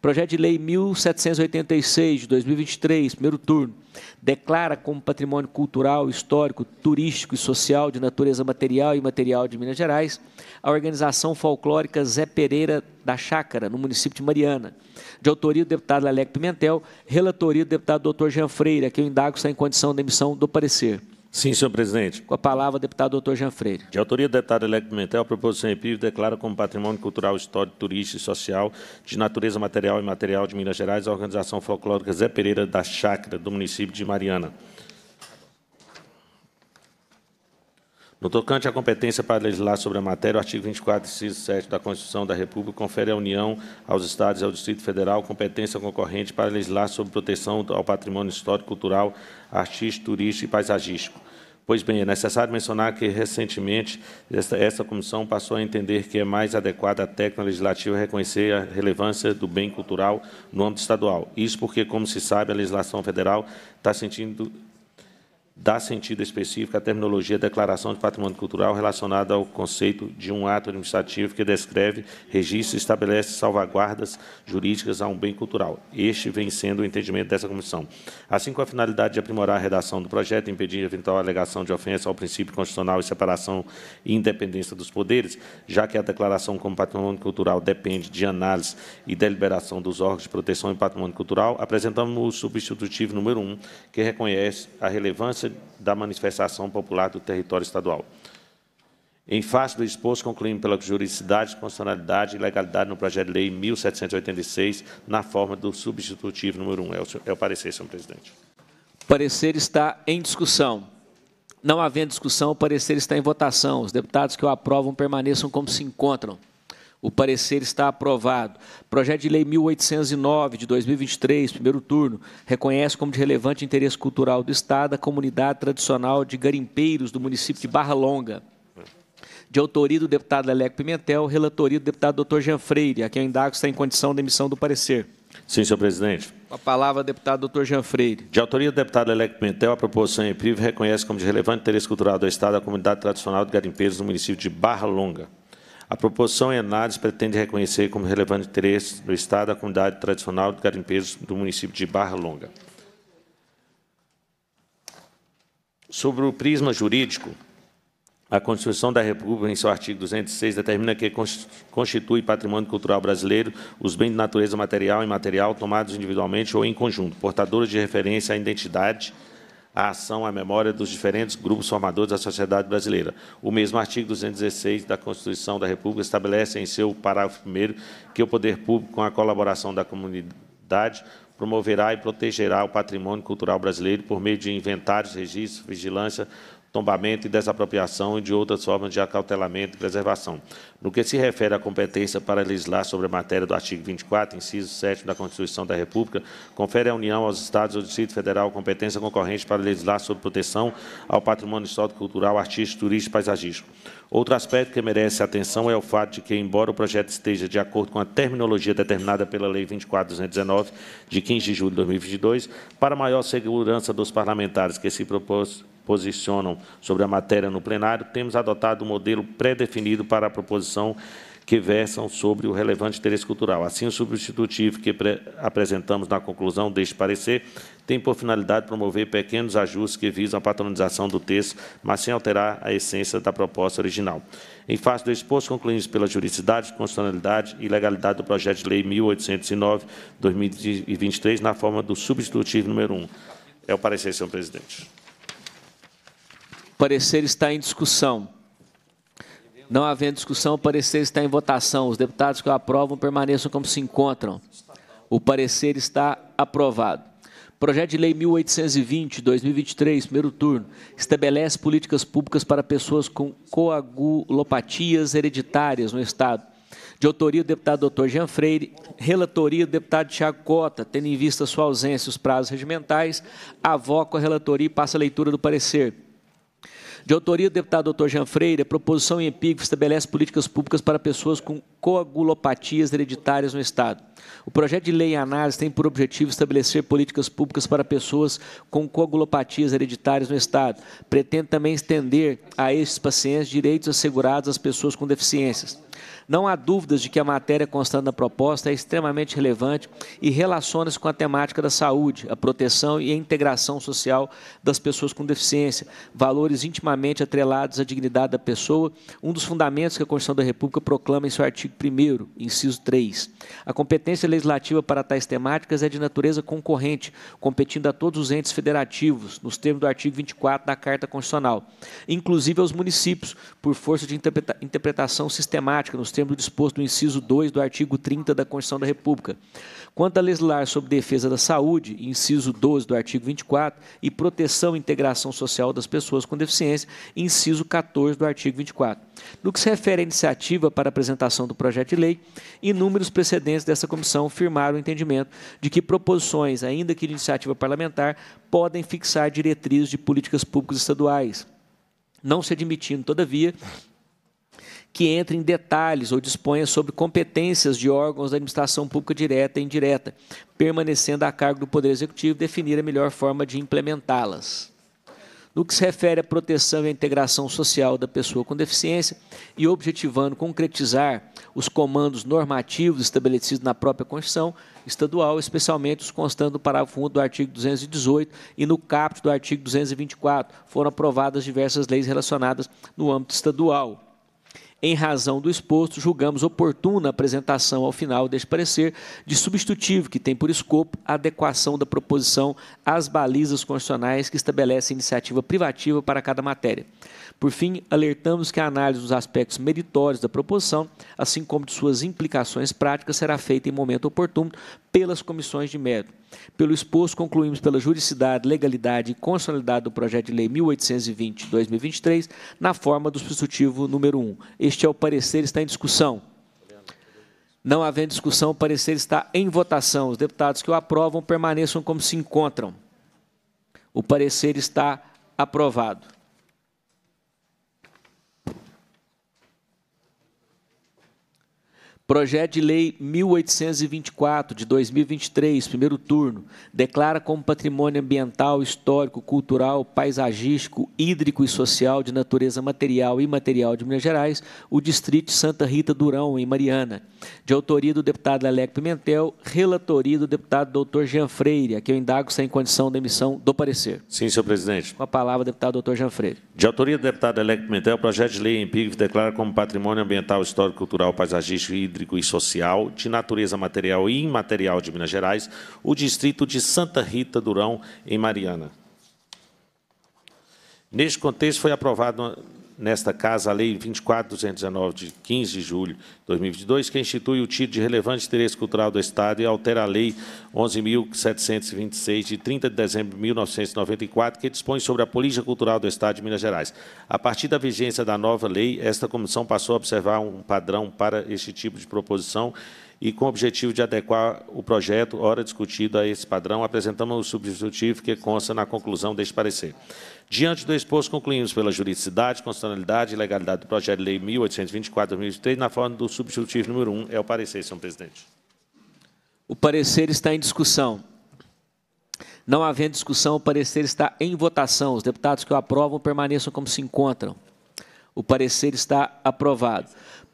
Projeto de Lei 1786, de 2023, primeiro turno, declara como patrimônio cultural, histórico, turístico e social de natureza material e imaterial de Minas Gerais a organização folclórica Zé Pereira da Chácara, no município de Mariana, de autoria do deputado Lelec Pimentel, relatoria do deputado Dr. Jean Freire, que quem eu indago está em condição de emissão do parecer. Sim, senhor presidente. Com a palavra, deputado doutor Jean Freire. De autoria do deputado Elec Pimentel, a proposição em PIB declara como patrimônio cultural, histórico, turístico e social de natureza material e material de Minas Gerais a organização folclórica Zé Pereira da Chácara, do município de Mariana. No tocante à competência para legislar sobre a matéria, o artigo 24, inciso 7 da Constituição da República confere à União, aos Estados e ao Distrito Federal competência concorrente para legislar sobre proteção ao patrimônio histórico, cultural, artístico, turístico e paisagístico. Pois bem, é necessário mencionar que, recentemente, essa, essa comissão passou a entender que é mais adequada a técnica legislativa reconhecer a relevância do bem cultural no âmbito estadual. Isso porque, como se sabe, a legislação federal está sentindo dá sentido específico à terminologia Declaração de Patrimônio Cultural relacionada ao conceito de um ato administrativo que descreve, registra e estabelece salvaguardas jurídicas a um bem cultural. Este vem sendo o entendimento dessa comissão. Assim, com a finalidade de aprimorar a redação do projeto, impedir eventual alegação de ofensa ao princípio constitucional e separação e independência dos poderes, já que a declaração como patrimônio cultural depende de análise e deliberação dos órgãos de proteção e patrimônio cultural, apresentamos o substitutivo número 1, um, que reconhece a relevância da manifestação popular do território estadual. Em face do exposto, concluímos pela juridicidade, constitucionalidade e legalidade no projeto de lei 1786, na forma do substitutivo número 1. É, é o parecer, senhor presidente. O parecer está em discussão. Não havendo discussão, o parecer está em votação. Os deputados que o aprovam permaneçam como se encontram. O parecer está aprovado. Projeto de Lei 1809 de 2023, primeiro turno, reconhece como de relevante interesse cultural do Estado a comunidade tradicional de garimpeiros do município de Barra Longa. De autoria do deputado Leleco Pimentel, relatoria do deputado Dr. Jean Freire, a quem eu indago está em condição de emissão do parecer. Sim, senhor presidente. Com a palavra, deputado Dr. Jean Freire. De autoria do deputado Leleco Pimentel, a proposição em privo reconhece como de relevante interesse cultural do Estado a comunidade tradicional de garimpeiros do município de Barra Longa. A proposição em análise pretende reconhecer como relevante interesse do Estado a comunidade tradicional de garimpeiros do município de Barra Longa. Sobre o prisma jurídico, a Constituição da República, em seu artigo 206, determina que constitui patrimônio cultural brasileiro os bens de natureza material e imaterial tomados individualmente ou em conjunto, portadores de referência à identidade, a ação à memória dos diferentes grupos formadores da sociedade brasileira. O mesmo artigo 216 da Constituição da República estabelece em seu parágrafo 1 que o poder público, com a colaboração da comunidade, promoverá e protegerá o patrimônio cultural brasileiro por meio de inventários, registros, vigilância, tombamento e desapropriação e de outras formas de acautelamento e preservação. No que se refere à competência para legislar sobre a matéria do artigo 24, inciso 7 da Constituição da República, confere à União, aos Estados e ao Distrito Federal competência concorrente para legislar sobre proteção ao patrimônio histórico, cultural, artístico, turístico e paisagístico. Outro aspecto que merece atenção é o fato de que, embora o projeto esteja de acordo com a terminologia determinada pela Lei 24.219, de 15 de julho de 2022, para maior segurança dos parlamentares que se propôs posicionam sobre a matéria no plenário, temos adotado um modelo pré-definido para a proposição que versam sobre o relevante interesse cultural. Assim, o substitutivo que apresentamos na conclusão deste parecer tem por finalidade promover pequenos ajustes que visam a patronização do texto, mas sem alterar a essência da proposta original. Em face do exposto, concluímos pela juridicidade, constitucionalidade e legalidade do projeto de lei 1809-2023, na forma do substitutivo número 1. É o parecer, senhor presidente parecer está em discussão. Não havendo discussão, o parecer está em votação. Os deputados que o aprovam permaneçam como se encontram. O parecer está aprovado. Projeto de Lei 1820, 2023, primeiro turno, estabelece políticas públicas para pessoas com coagulopatias hereditárias no Estado. De autoria do deputado Dr. Jean Freire, relatoria do deputado Tiago Cota, tendo em vista sua ausência e os prazos regimentais, avoco a relatoria e passa a leitura do parecer. De autoria do deputado doutor Jean Freire, a proposição em epígrafe estabelece políticas públicas para pessoas com coagulopatias hereditárias no Estado. O projeto de lei em análise tem por objetivo estabelecer políticas públicas para pessoas com coagulopatias hereditárias no Estado. Pretende também estender a esses pacientes direitos assegurados às pessoas com deficiências. Não há dúvidas de que a matéria constante na proposta é extremamente relevante e relaciona-se com a temática da saúde, a proteção e a integração social das pessoas com deficiência, valores intimamente atrelados à dignidade da pessoa, um dos fundamentos que a Constituição da República proclama em seu artigo 1 inciso 3. A competência legislativa para tais temáticas é de natureza concorrente, competindo a todos os entes federativos, nos termos do artigo 24 da Carta Constitucional, inclusive aos municípios, por força de interpretação sistemática prática, nos termos disposto no inciso 2 do artigo 30 da Constituição da República. Quanto a legislar sobre defesa da saúde, inciso 12 do artigo 24, e proteção e integração social das pessoas com deficiência, inciso 14 do artigo 24. No que se refere à iniciativa para apresentação do projeto de lei, inúmeros precedentes dessa comissão firmaram o entendimento de que proposições, ainda que de iniciativa parlamentar, podem fixar diretrizes de políticas públicas estaduais, não se admitindo, todavia, que entre em detalhes ou disponha sobre competências de órgãos da administração pública direta e indireta, permanecendo a cargo do Poder Executivo definir a melhor forma de implementá-las. No que se refere à proteção e à integração social da pessoa com deficiência e objetivando concretizar os comandos normativos estabelecidos na própria Constituição estadual, especialmente os constando no parágrafo 1 do artigo 218 e no caput do artigo 224, foram aprovadas diversas leis relacionadas no âmbito estadual em razão do exposto, julgamos oportuna a apresentação ao final deste parecer de substitutivo que tem por escopo a adequação da proposição às balizas constitucionais que estabelecem iniciativa privativa para cada matéria. Por fim, alertamos que a análise dos aspectos meritórios da proposição, assim como de suas implicações práticas, será feita em momento oportuno pelas comissões de mérito. Pelo exposto, concluímos pela juridicidade, legalidade e constitucionalidade do projeto de lei 1820-2023, na forma do substitutivo número 1. Este é o parecer, está em discussão. Não havendo discussão, o parecer está em votação. Os deputados que o aprovam permaneçam como se encontram. O parecer está aprovado. Projeto de Lei 1824, de 2023, primeiro turno, declara como patrimônio ambiental, histórico, cultural, paisagístico, hídrico e social de natureza material e imaterial de Minas Gerais o Distrito Santa Rita Durão, em Mariana, de autoria do deputado Alec Pimentel, relatoria do deputado doutor Jean Freire, a que eu indago sem é condição da emissão do parecer. Sim, senhor presidente. Com a palavra, deputado doutor Jean Freire. De autoria do deputado Alec Pimentel, o projeto de lei em PIG declara como patrimônio ambiental, histórico, cultural, paisagístico e hídrico hídrico e social, de natureza material e imaterial de Minas Gerais, o distrito de Santa Rita Durão, em Mariana. Neste contexto, foi aprovado nesta Casa a Lei 24.219, de 15 de julho de 2022, que institui o título de relevante interesse cultural do Estado e altera a Lei 11.726, de 30 de dezembro de 1994, que dispõe sobre a política cultural do Estado de Minas Gerais. A partir da vigência da nova lei, esta comissão passou a observar um padrão para este tipo de proposição e com o objetivo de adequar o projeto, ora discutido a esse padrão, apresentamos o substitutivo que consta na conclusão deste parecer. Diante do exposto, concluímos pela juridicidade, constitucionalidade e legalidade do projeto de lei 1824-2003, na forma do substitutivo número 1. É o parecer, senhor presidente. O parecer está em discussão. Não havendo discussão, o parecer está em votação. Os deputados que o aprovam permaneçam como se encontram. O parecer está aprovado.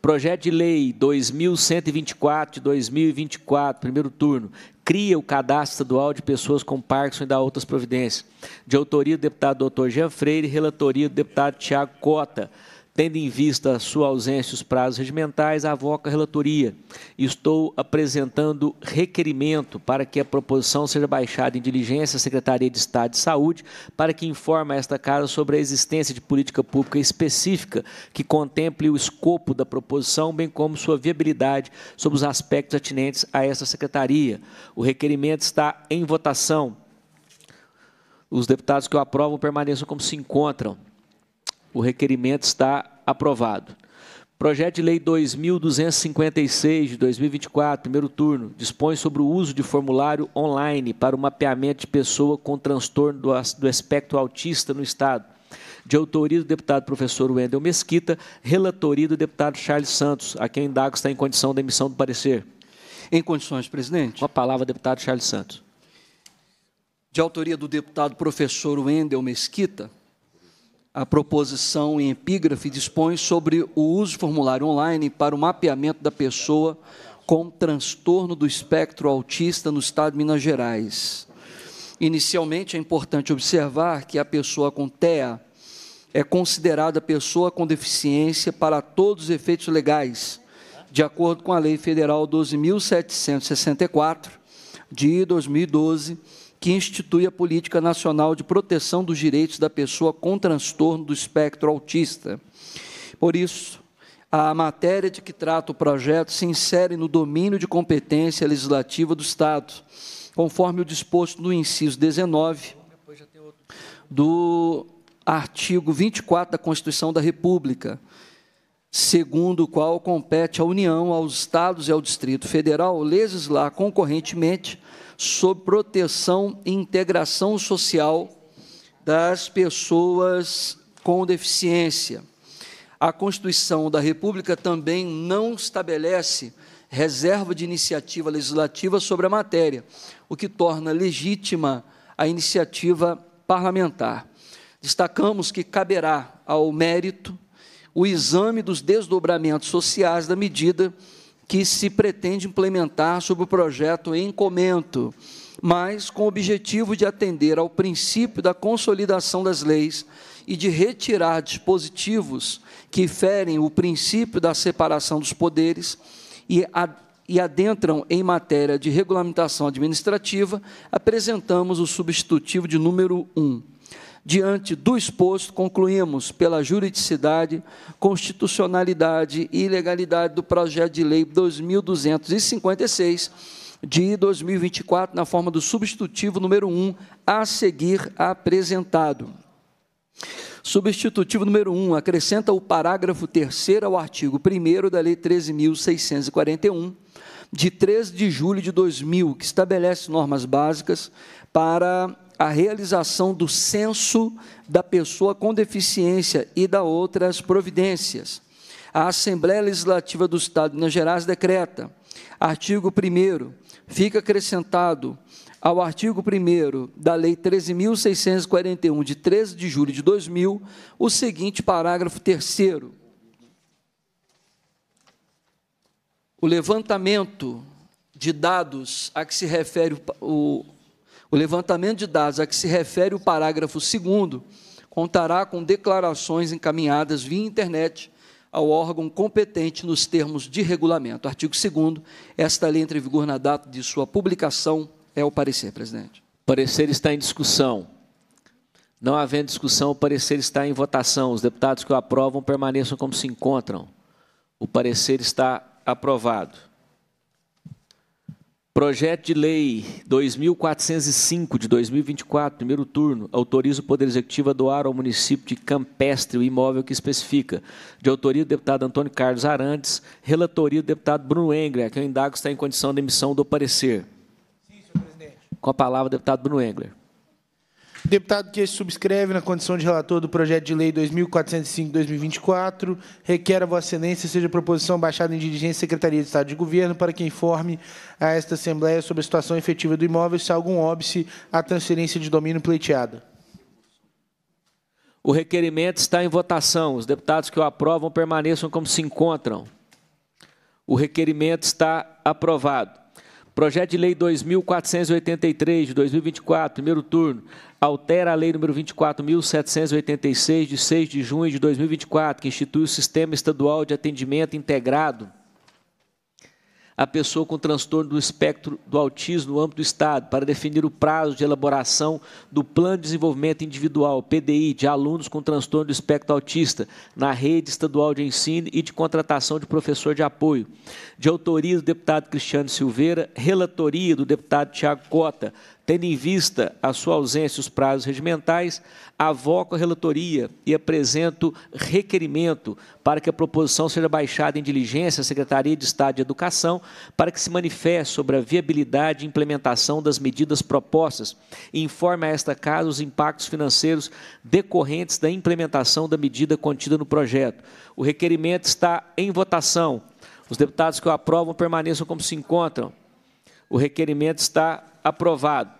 Projeto de Lei 2124 de 2024, primeiro turno, cria o cadastro estadual de pessoas com Parkinson e dá outras providências. De autoria do deputado doutor Jean Freire, relatoria do deputado Tiago Cota. Tendo em vista a sua ausência e os prazos regimentais, avoca a relatoria. Estou apresentando requerimento para que a proposição seja baixada em diligência à Secretaria de Estado de Saúde para que informe a esta Casa sobre a existência de política pública específica que contemple o escopo da proposição, bem como sua viabilidade sobre os aspectos atinentes a essa Secretaria. O requerimento está em votação. Os deputados que o aprovam permaneçam como se encontram. O requerimento está aprovado. Projeto de Lei 2256 de 2024, primeiro turno, dispõe sobre o uso de formulário online para o mapeamento de pessoa com transtorno do, do espectro autista no Estado. De autoria do deputado professor Wendel Mesquita, relatoria do deputado Charles Santos, a quem indago está em condição da emissão do parecer. Em condições, presidente. Com a palavra, deputado Charles Santos. De autoria do deputado professor Wendel Mesquita, a proposição em epígrafe dispõe sobre o uso de formulário online para o mapeamento da pessoa com transtorno do espectro autista no estado de Minas Gerais. Inicialmente, é importante observar que a pessoa com TEA é considerada pessoa com deficiência para todos os efeitos legais, de acordo com a Lei Federal 12.764, de 2012, que institui a Política Nacional de Proteção dos Direitos da Pessoa com Transtorno do Espectro Autista. Por isso, a matéria de que trata o projeto se insere no domínio de competência legislativa do Estado, conforme o disposto no inciso 19 do artigo 24 da Constituição da República segundo o qual compete à União, aos Estados e ao Distrito Federal legislar concorrentemente sobre proteção e integração social das pessoas com deficiência. A Constituição da República também não estabelece reserva de iniciativa legislativa sobre a matéria, o que torna legítima a iniciativa parlamentar. Destacamos que caberá ao mérito o exame dos desdobramentos sociais da medida que se pretende implementar sob o projeto em comento, mas com o objetivo de atender ao princípio da consolidação das leis e de retirar dispositivos que ferem o princípio da separação dos poderes e, e adentram em matéria de regulamentação administrativa, apresentamos o substitutivo de número 1. Diante do exposto, concluímos pela juridicidade, constitucionalidade e ilegalidade do projeto de lei 2256 de 2024, na forma do substitutivo número 1 a seguir apresentado. Substitutivo número 1 acrescenta o parágrafo 3 ao artigo 1 da Lei 13.641, de 13 de julho de 2000, que estabelece normas básicas para a realização do censo da pessoa com deficiência e da outras providências. A Assembleia Legislativa do Estado de Minas Gerais decreta, artigo 1 fica acrescentado ao artigo 1 da Lei 13.641, de 13 de julho de 2000, o seguinte parágrafo 3 O levantamento de dados a que se refere o o levantamento de dados a que se refere o parágrafo 2 contará com declarações encaminhadas via internet ao órgão competente nos termos de regulamento. Artigo 2 Esta lei entra em vigor na data de sua publicação. É o parecer, presidente. O parecer está em discussão. Não havendo discussão, o parecer está em votação. Os deputados que o aprovam permaneçam como se encontram. O parecer está aprovado. Projeto de Lei 2405 de 2024, primeiro turno, autoriza o Poder Executivo a doar ao município de Campestre o imóvel que especifica. De autoria do deputado Antônio Carlos Arantes, relatoria do deputado Bruno Engler, que eu indago está em condição de emissão do parecer. Sim, senhor presidente. Com a palavra, deputado Bruno Engler. Deputado que subscreve na condição de relator do projeto de lei 2405-2024, requer a Vossa Excelência seja proposição baixada em diligência Secretaria de Estado de Governo para que informe a esta Assembleia sobre a situação efetiva do imóvel se há algum óbice à transferência de domínio pleiteada. O requerimento está em votação. Os deputados que o aprovam permaneçam como se encontram. O requerimento está aprovado. Projeto de Lei 2483 de 2024, primeiro turno, altera a Lei número 24786 de 6 de junho de 2024, que institui o Sistema Estadual de Atendimento Integrado a pessoa com transtorno do espectro do autismo no âmbito do Estado para definir o prazo de elaboração do Plano de Desenvolvimento Individual, PDI, de alunos com transtorno do espectro autista na rede estadual de ensino e de contratação de professor de apoio. De autoria do deputado Cristiano Silveira, relatoria do deputado Tiago Cota, Tendo em vista a sua ausência e os prazos regimentais, avoco a relatoria e apresento requerimento para que a proposição seja baixada em diligência à Secretaria de Estado de Educação para que se manifeste sobre a viabilidade e implementação das medidas propostas e informe a esta casa os impactos financeiros decorrentes da implementação da medida contida no projeto. O requerimento está em votação. Os deputados que o aprovam permaneçam como se encontram. O requerimento está aprovado.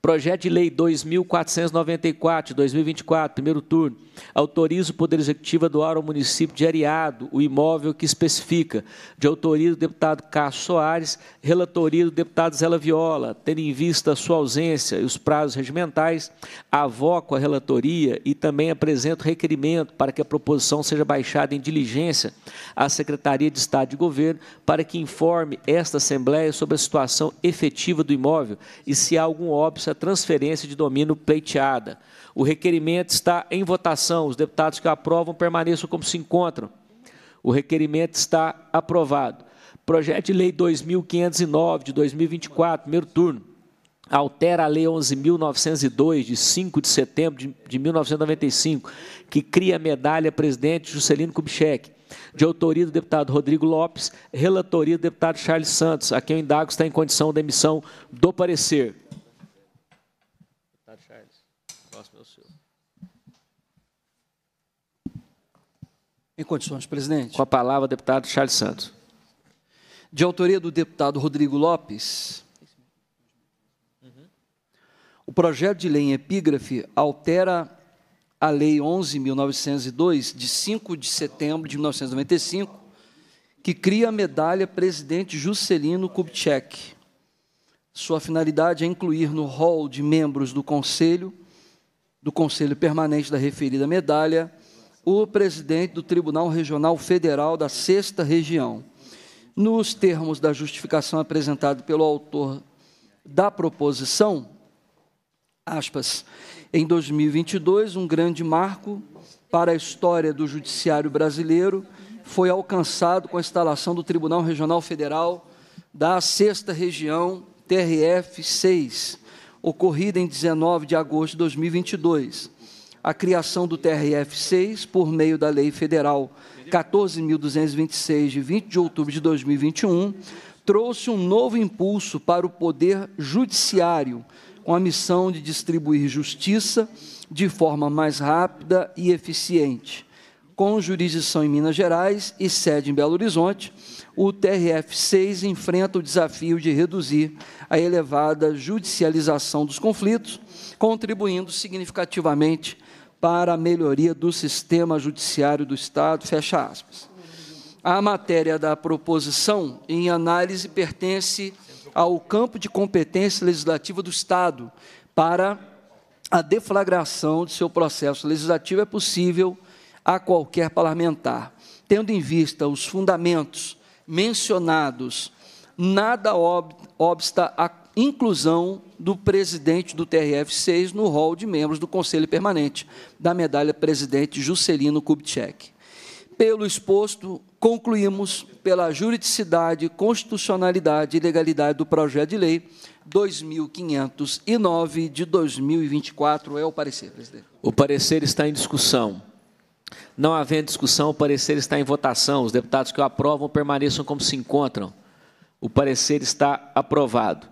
Projeto de Lei 2.494, 2024, primeiro turno, autoriza o Poder Executivo a doar ao município de Areado o imóvel que especifica, de autoria do deputado Cássio Soares, relatoria do deputado Zela Viola, tendo em vista a sua ausência e os prazos regimentais, avoco a relatoria e também apresento requerimento para que a proposição seja baixada em diligência à Secretaria de Estado de Governo para que informe esta Assembleia sobre a situação efetiva do imóvel e se há algum óbvio óbvio a transferência de domínio pleiteada. O requerimento está em votação. Os deputados que aprovam permaneçam como se encontram. O requerimento está aprovado. Projeto de Lei 2509 de 2024, primeiro turno, altera a Lei 11.902, de 5 de setembro de, 1995, que cria a medalha presidente Juscelino Kubitschek, de autoria do deputado Rodrigo Lopes, relatoria do deputado Charles Santos, a quem o indago está em condição de emissão do parecer. Em condições, presidente. Com a palavra, deputado Charles Santos. De autoria do deputado Rodrigo Lopes, uhum. o projeto de lei em epígrafe altera a Lei 11.902, de 5 de setembro de 1995, que cria a medalha Presidente Juscelino Kubitschek. Sua finalidade é incluir no rol de membros do Conselho, do Conselho Permanente da referida medalha, o presidente do Tribunal Regional Federal da Sexta Região. Nos termos da justificação apresentada pelo autor da proposição, aspas, em 2022, um grande marco para a história do judiciário brasileiro foi alcançado com a instalação do Tribunal Regional Federal da Sexta Região, TRF 6, ocorrida em 19 de agosto de 2022 a criação do TRF-6 por meio da Lei Federal 14.226, de 20 de outubro de 2021, trouxe um novo impulso para o Poder Judiciário, com a missão de distribuir justiça de forma mais rápida e eficiente. Com jurisdição em Minas Gerais e sede em Belo Horizonte, o TRF-6 enfrenta o desafio de reduzir a elevada judicialização dos conflitos, contribuindo significativamente para a melhoria do sistema judiciário do Estado, fecha aspas. A matéria da proposição em análise pertence ao campo de competência legislativa do Estado. Para a deflagração de seu processo legislativo é possível a qualquer parlamentar. Tendo em vista os fundamentos mencionados, nada obsta a inclusão do presidente do TRF6 no rol de membros do Conselho Permanente, da medalha presidente Juscelino Kubitschek. Pelo exposto, concluímos pela juridicidade, constitucionalidade e legalidade do projeto de lei 2509 de 2024. É o parecer, presidente. O parecer está em discussão. Não havendo discussão, o parecer está em votação. Os deputados que o aprovam permaneçam como se encontram. O parecer está aprovado.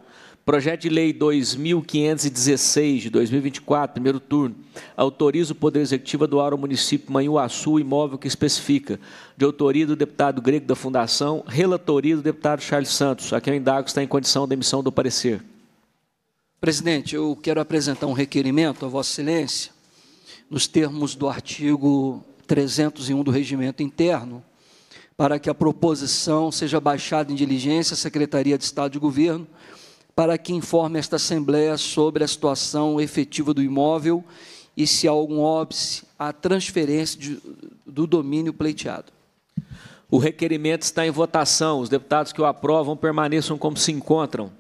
Projeto de Lei 2516 de 2024, primeiro turno, autoriza o Poder Executivo a doar ao município Manhuaçu o imóvel que especifica, de autoria do deputado Grego da Fundação, relatoria do deputado Charles Santos, a quem o indago está em condição da emissão do parecer. Presidente, eu quero apresentar um requerimento a Vossa Excelência, nos termos do artigo 301 do Regimento Interno, para que a proposição seja baixada em diligência à Secretaria de Estado de Governo para que informe esta Assembleia sobre a situação efetiva do imóvel e se há algum óbice à transferência de, do domínio pleiteado. O requerimento está em votação. Os deputados que o aprovam permaneçam como se encontram.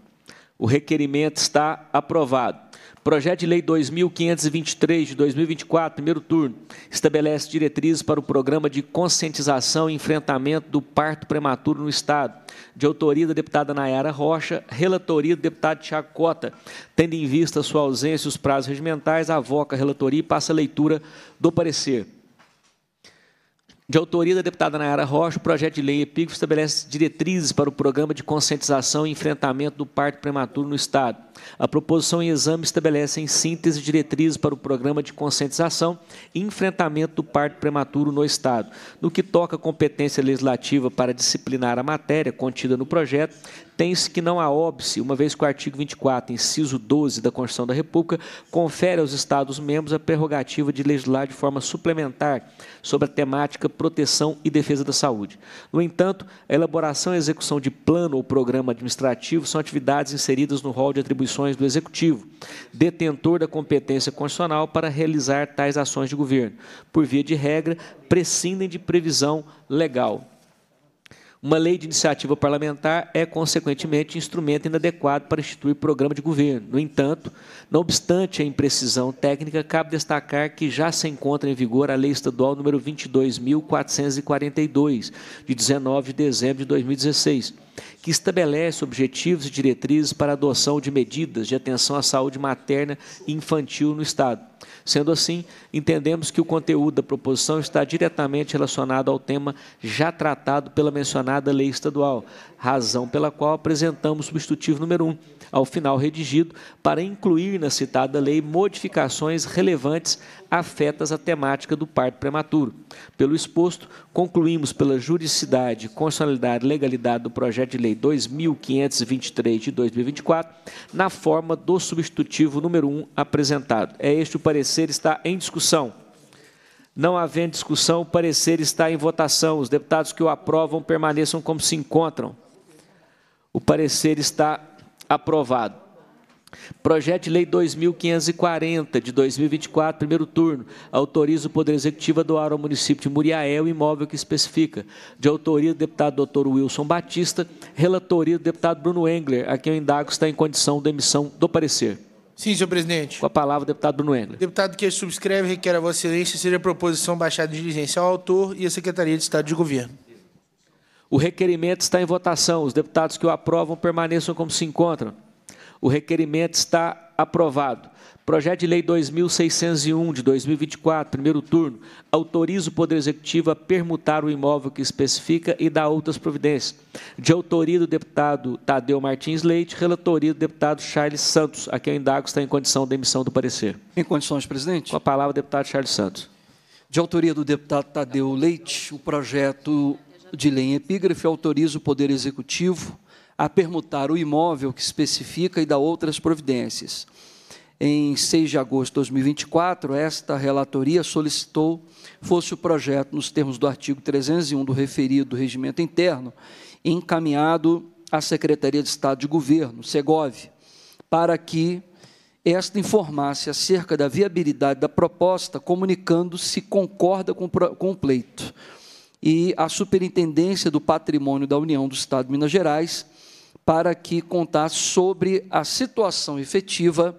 O requerimento está aprovado. Projeto de Lei 2523 de 2024, primeiro turno, estabelece diretrizes para o programa de conscientização e enfrentamento do parto prematuro no Estado, de autoria da deputada Nayara Rocha, relatoria do deputado Tiago Cota. Tendo em vista sua ausência e os prazos regimentais, avoca a relatoria e passa a leitura do parecer de autoria da deputada Nayara Rocha, o projeto de lei Epígrafe estabelece diretrizes para o programa de conscientização e enfrentamento do parto prematuro no Estado. A proposição em exame estabelece, em síntese, diretrizes para o programa de conscientização e enfrentamento do parto prematuro no Estado. No que toca à competência legislativa para disciplinar a matéria contida no projeto, tem-se que não há óbice, uma vez que o artigo 24, inciso 12 da Constituição da República, confere aos Estados-membros a prerrogativa de legislar de forma suplementar sobre a temática proteção e defesa da saúde. No entanto, a elaboração e execução de plano ou programa administrativo são atividades inseridas no rol de atribuições do Executivo, detentor da competência constitucional para realizar tais ações de governo. Por via de regra, prescindem de previsão legal. Uma lei de iniciativa parlamentar é, consequentemente, instrumento inadequado para instituir programa de governo. No entanto, não obstante a imprecisão técnica, cabe destacar que já se encontra em vigor a Lei Estadual número 22.442, de 19 de dezembro de 2016 que estabelece objetivos e diretrizes para a adoção de medidas de atenção à saúde materna e infantil no Estado. Sendo assim, entendemos que o conteúdo da proposição está diretamente relacionado ao tema já tratado pela mencionada lei estadual, razão pela qual apresentamos o substitutivo número 1, ao final redigido, para incluir na citada lei modificações relevantes afetas a temática do parto prematuro. Pelo exposto, concluímos pela juridicidade, constitucionalidade e legalidade do projeto de lei 2523 de 2024, na forma do substitutivo número 1 apresentado. É este o parecer, está em discussão. Não havendo discussão, o parecer está em votação. Os deputados que o aprovam permaneçam como se encontram. O parecer está aprovado. Projeto de Lei 2540 de 2024, primeiro turno, autoriza o Poder Executivo a doar ao município de Muriaé o imóvel que especifica, de autoria do deputado Dr. Wilson Batista, relatoria do deputado Bruno Engler, a quem eu indago está em condição de emissão do parecer. Sim, senhor presidente. Com a palavra, deputado Bruno Engler. Deputado que subscreve, requer a Vossa Excelência seja a proposição baixada de diligência ao autor e à Secretaria de Estado de Governo. O requerimento está em votação. Os deputados que o aprovam permaneçam como se encontram. O requerimento está aprovado. Projeto de Lei 2601 de 2024, primeiro turno, autoriza o Poder Executivo a permutar o imóvel que especifica e dá outras providências. De autoria do deputado Tadeu Martins Leite, relatoria do deputado Charles Santos, a quem eu indago está em condição de emissão do parecer. Em condições, presidente? Com a palavra, deputado Charles Santos. De autoria do deputado Tadeu Leite, o projeto de lei em epígrafe autoriza o Poder Executivo a permutar o imóvel que especifica e dá outras providências. Em 6 de agosto de 2024, esta relatoria solicitou fosse o projeto, nos termos do artigo 301 do referido regimento interno, encaminhado à Secretaria de Estado de Governo, Segov, para que esta informasse acerca da viabilidade da proposta, comunicando se concorda com, com o pleito. E a Superintendência do Patrimônio da União do Estado de Minas Gerais para que contar sobre a situação efetiva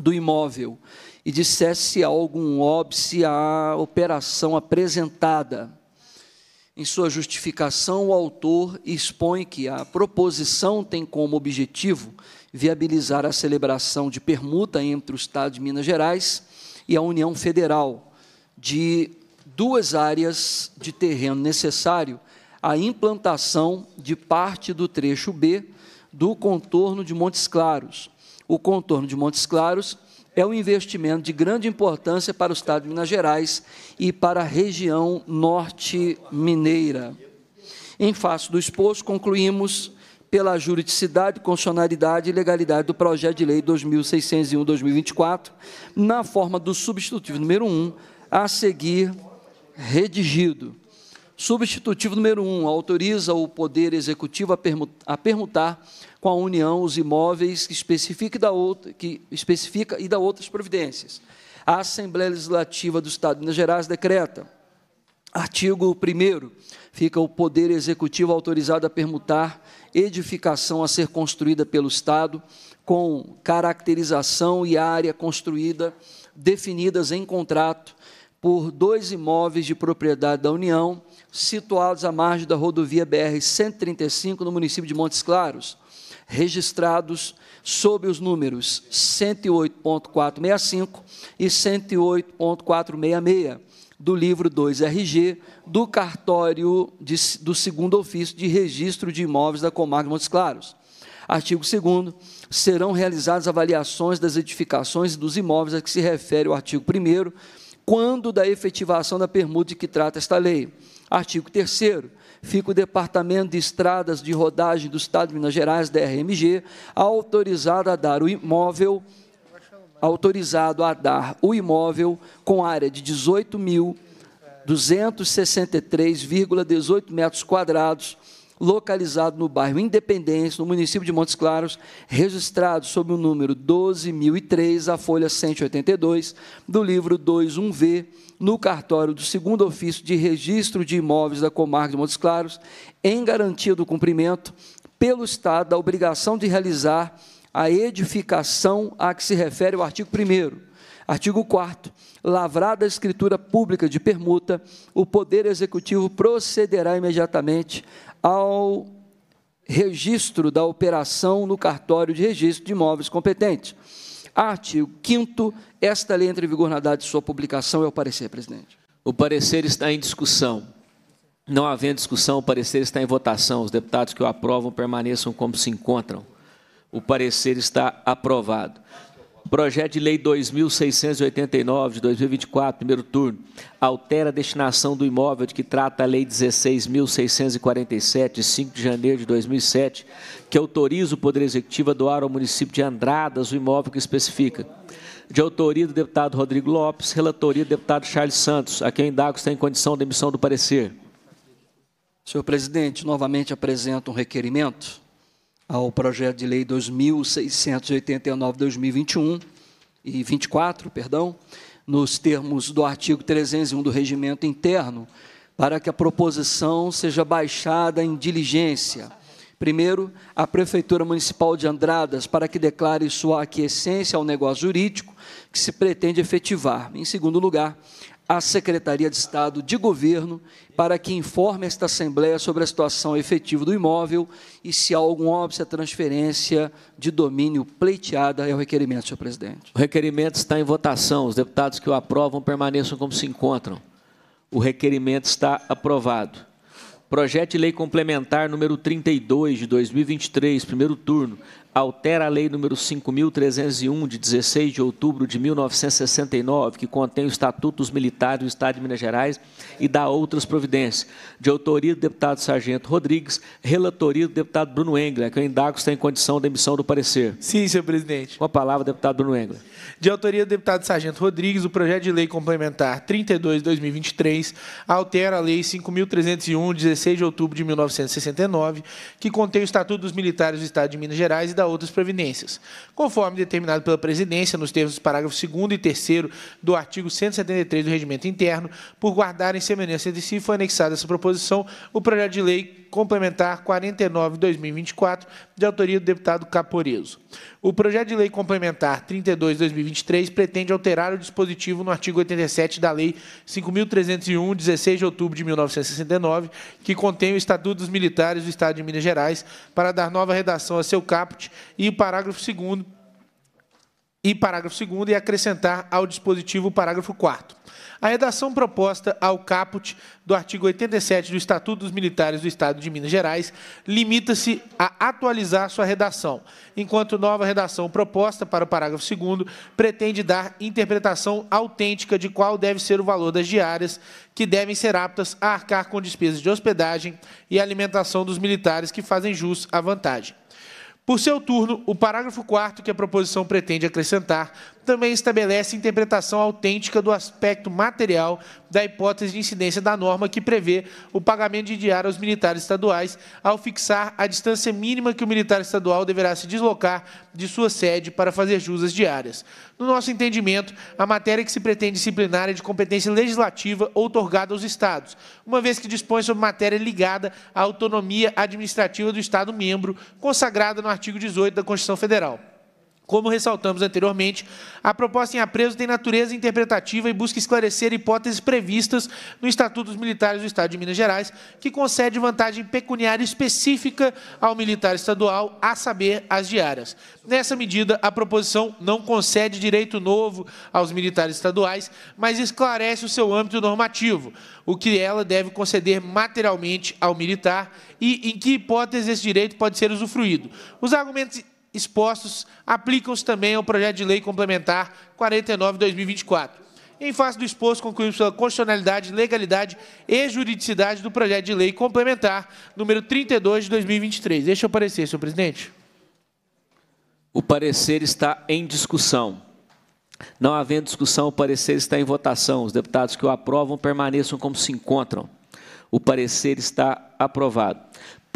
do imóvel e dissesse algum óbice à operação apresentada. Em sua justificação, o autor expõe que a proposição tem como objetivo viabilizar a celebração de permuta entre o Estado de Minas Gerais e a União Federal de duas áreas de terreno necessário a implantação de parte do trecho B do contorno de Montes Claros. O contorno de Montes Claros é um investimento de grande importância para o Estado de Minas Gerais e para a região norte mineira. Em face do exposto, concluímos pela juridicidade, constitucionalidade e legalidade do projeto de lei 2601-2024, na forma do substitutivo número 1, a seguir redigido. Substitutivo número 1, um, autoriza o Poder Executivo a permutar, com a União os imóveis que especifica, e dá outra, que especifica e outras providências. A Assembleia Legislativa do Estado de Minas Gerais decreta. Artigo 1 fica o Poder Executivo autorizado a permutar edificação a ser construída pelo Estado com caracterização e área construída definidas em contrato por dois imóveis de propriedade da União situados à margem da rodovia BR-135, no município de Montes Claros, registrados sob os números 108.465 e 108.466 do livro 2RG do cartório de, do segundo ofício de registro de imóveis da comarca de Montes Claros. Artigo 2 serão realizadas avaliações das edificações e dos imóveis a que se refere o artigo 1 quando da efetivação da permuta de que trata esta lei Artigo 3 fica o Departamento de Estradas de Rodagem do Estado de Minas Gerais, DRMG, autorizado a dar o imóvel autorizado a dar o imóvel com área de 18.263,18 metros quadrados localizado no bairro Independência, no município de Montes Claros, registrado sob o número 12.003, a folha 182, do livro 21V, no cartório do segundo ofício de registro de imóveis da comarca de Montes Claros, em garantia do cumprimento pelo Estado da obrigação de realizar a edificação a que se refere o artigo 1 Artigo 4 lavrada a escritura pública de permuta, o Poder Executivo procederá imediatamente ao registro da operação no cartório de registro de imóveis competente. Artigo 5 esta lei entra em vigor na data de sua publicação. É o parecer, presidente. O parecer está em discussão. Não havendo discussão, o parecer está em votação. Os deputados que o aprovam permaneçam como se encontram. O parecer está aprovado. Projeto de Lei 2689 de 2024, primeiro turno, altera a destinação do imóvel de que trata a Lei 16647 de 5 de janeiro de 2007, que autoriza o Poder Executivo a doar ao município de Andradas o imóvel que especifica. De autoria do deputado Rodrigo Lopes, relatoria do deputado Charles Santos, a quem Indagos está em condição de emissão do parecer. Senhor presidente, novamente apresento um requerimento ao projeto de lei 2689/2021 e 24, perdão, nos termos do artigo 301 do regimento interno, para que a proposição seja baixada em diligência. Primeiro, a Prefeitura Municipal de Andradas, para que declare sua aquiescência ao negócio jurídico que se pretende efetivar. Em segundo lugar, à Secretaria de Estado de Governo para que informe esta Assembleia sobre a situação efetiva do imóvel e se há algum óbvio à transferência de domínio pleiteada. É o requerimento, senhor presidente. O requerimento está em votação. Os deputados que o aprovam permaneçam como se encontram. O requerimento está aprovado. Projeto de Lei Complementar número 32 de 2023, primeiro turno, altera a Lei número 5.301 de 16 de outubro de 1969, que contém o Estatuto dos Militares do Estado de Minas Gerais e dá outras providências. De autoria do deputado Sargento Rodrigues, relatoria do deputado Bruno Engler, que eu indago está em condição de emissão do parecer. Sim, senhor presidente. Com a palavra, deputado Bruno Engler. De autoria do deputado Sargento Rodrigues, o projeto de lei complementar 32 de 2023 altera a Lei 5.301 de 16 16 de outubro de 1969, que contém o Estatuto dos Militares do Estado de Minas Gerais e da outras providências, conforme determinado pela Presidência, nos termos dos parágrafos 2 e 3 do artigo 173 do Regimento Interno, por guardarem semelhança entre si, foi anexada essa proposição o projeto de lei Complementar 49-2024, de autoria do deputado Caporeso. O projeto de lei complementar 32-2023 pretende alterar o dispositivo no artigo 87 da Lei 5.301, 16 de outubro de 1969, que contém o Estatuto dos Militares do Estado de Minas Gerais, para dar nova redação a seu caput e o parágrafo 2 e parágrafo 2 e acrescentar ao dispositivo o parágrafo 4 a redação proposta ao caput do artigo 87 do Estatuto dos Militares do Estado de Minas Gerais limita-se a atualizar sua redação, enquanto nova redação proposta para o parágrafo 2 pretende dar interpretação autêntica de qual deve ser o valor das diárias que devem ser aptas a arcar com despesas de hospedagem e alimentação dos militares que fazem jus à vantagem. Por seu turno, o parágrafo 4 que a proposição pretende acrescentar também estabelece interpretação autêntica do aspecto material da hipótese de incidência da norma que prevê o pagamento de diário aos militares estaduais ao fixar a distância mínima que o militar estadual deverá se deslocar de sua sede para fazer jus às diárias. No nosso entendimento, a matéria que se pretende disciplinar é de competência legislativa outorgada aos Estados, uma vez que dispõe sobre matéria ligada à autonomia administrativa do Estado-membro, consagrada no artigo 18 da Constituição Federal. Como ressaltamos anteriormente, a proposta em apreço tem natureza interpretativa e busca esclarecer hipóteses previstas no Estatuto dos Militares do Estado de Minas Gerais, que concede vantagem pecuniária específica ao militar estadual, a saber, as diárias. Nessa medida, a proposição não concede direito novo aos militares estaduais, mas esclarece o seu âmbito normativo, o que ela deve conceder materialmente ao militar e em que hipótese esse direito pode ser usufruído. Os argumentos expostos aplicam-se também ao projeto de lei complementar 49/2024. Em face do exposto, concluímos pela constitucionalidade, legalidade e juridicidade do projeto de lei complementar número 32 de 2023. Deixa eu aparecer, senhor presidente. O parecer está em discussão. Não havendo discussão, o parecer está em votação. Os deputados que o aprovam permaneçam como se encontram. O parecer está aprovado.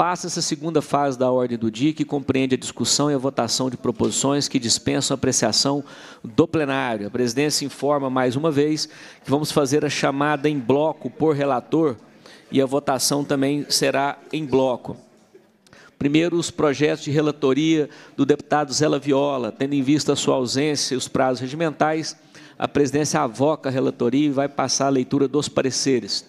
Passa essa segunda fase da ordem do dia, que compreende a discussão e a votação de proposições que dispensam apreciação do plenário. A presidência informa mais uma vez que vamos fazer a chamada em bloco por relator e a votação também será em bloco. Primeiro, os projetos de relatoria do deputado Zela Viola, tendo em vista a sua ausência e os prazos regimentais, a presidência avoca a relatoria e vai passar a leitura dos pareceres.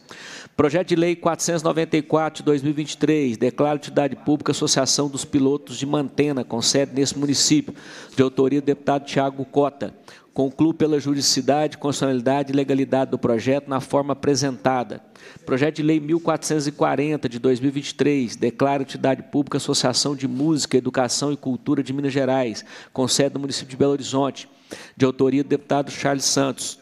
Projeto de Lei 494 de 2023 declara utilidade pública Associação dos Pilotos de Mantena, com sede nesse município, de autoria do deputado Tiago Cota. Concluo pela juridicidade, constitucionalidade e legalidade do projeto na forma apresentada. Projeto de Lei 1440 de 2023 declara utilidade pública Associação de Música, Educação e Cultura de Minas Gerais, com sede no município de Belo Horizonte, de autoria do deputado Charles Santos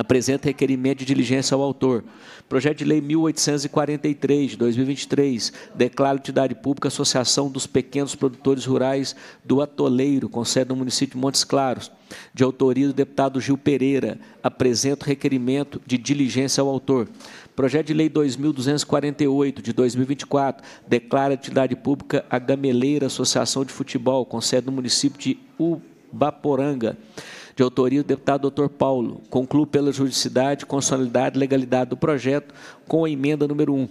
apresenta requerimento de diligência ao autor. Projeto de Lei 1843, de 2023, declara utilidade pública Associação dos Pequenos Produtores Rurais do Atoleiro, com sede no município de Montes Claros, de autoria do deputado Gil Pereira. Apresenta requerimento de diligência ao autor. Projeto de Lei 2248, de 2024, declara utilidade pública a Gameleira Associação de Futebol, com sede no município de Ubaporanga de autoria do deputado Dr. Paulo. Concluo pela juridicidade, constitucionalidade e legalidade do projeto com a emenda número 1.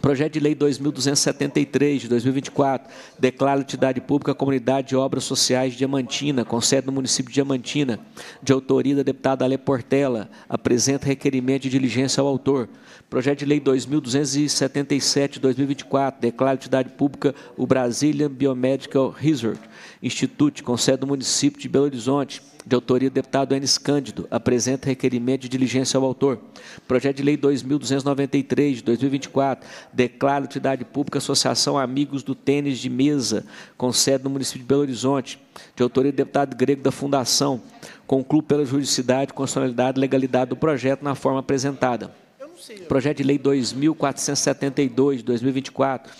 Projeto de Lei 2273, de 2024, declara utilidade pública a comunidade de obras sociais de Diamantina, com sede no município de Diamantina, de autoria da deputada Ale Portela, apresenta requerimento de diligência ao autor. Projeto de Lei 2277, de 2024, declara utilidade pública o Brazilian Biomedical Resort, Instituto, com sede do município de Belo Horizonte, de autoria do deputado Enes Cândido, apresenta requerimento de diligência ao autor. Projeto de Lei 2.293, de 2024, declara utilidade pública Associação Amigos do Tênis de Mesa, com sede no município de Belo Horizonte, de autoria do deputado grego da Fundação. Concluo pela juridicidade, constitucionalidade e legalidade do projeto na forma apresentada. Projeto de Lei 2.472, de 2024,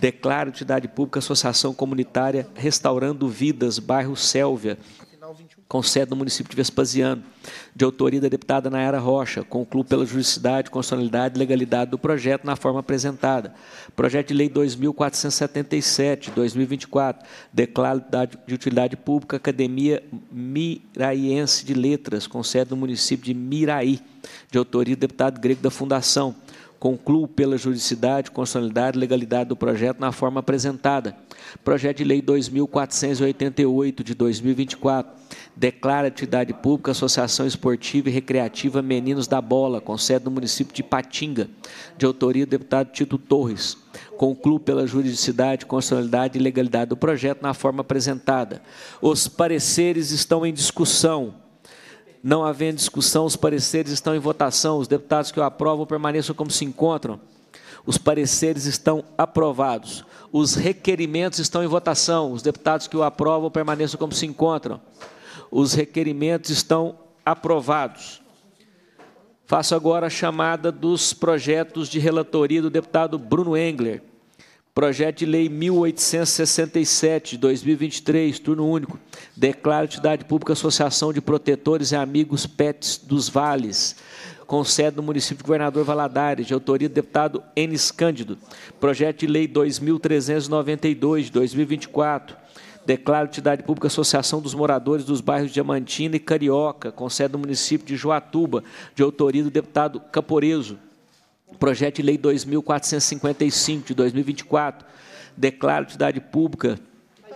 Declara entidade pública Associação Comunitária Restaurando Vidas, bairro Sélvia, com sede no município de Vespasiano, de autoria da deputada Nayara Rocha, concluo pela juridicidade, constitucionalidade e legalidade do projeto na forma apresentada. Projeto de Lei 2477, 2024, declaro de utilidade pública Academia Miraiense de Letras, com sede no município de Miraí, de autoria do deputado grego da Fundação, Concluo pela juridicidade, constitucionalidade e legalidade do projeto na forma apresentada. Projeto de Lei 2488 de 2024 declara atividade pública Associação Esportiva e Recreativa Meninos da Bola, com sede no município de Patinga, de autoria do deputado Tito Torres. Concluo pela juridicidade, constitucionalidade e legalidade do projeto na forma apresentada. Os pareceres estão em discussão. Não havendo discussão, os pareceres estão em votação. Os deputados que o aprovam permaneçam como se encontram. Os pareceres estão aprovados. Os requerimentos estão em votação. Os deputados que o aprovam permaneçam como se encontram. Os requerimentos estão aprovados. Faço agora a chamada dos projetos de relatoria do deputado Bruno Engler. Projeto de Lei 1867, 2023, turno único. Declara utilidade pública Associação de Protetores e Amigos PETs dos Vales, com sede no município de Governador Valadares, de autoria do deputado Enes Cândido. Projeto de Lei 2392, de 2024. Declara utilidade pública Associação dos Moradores dos Bairros Diamantina e Carioca, com sede no município de Joatuba, de autoria do deputado Caporeso Projeto de Lei 2455 de 2024 declara de pública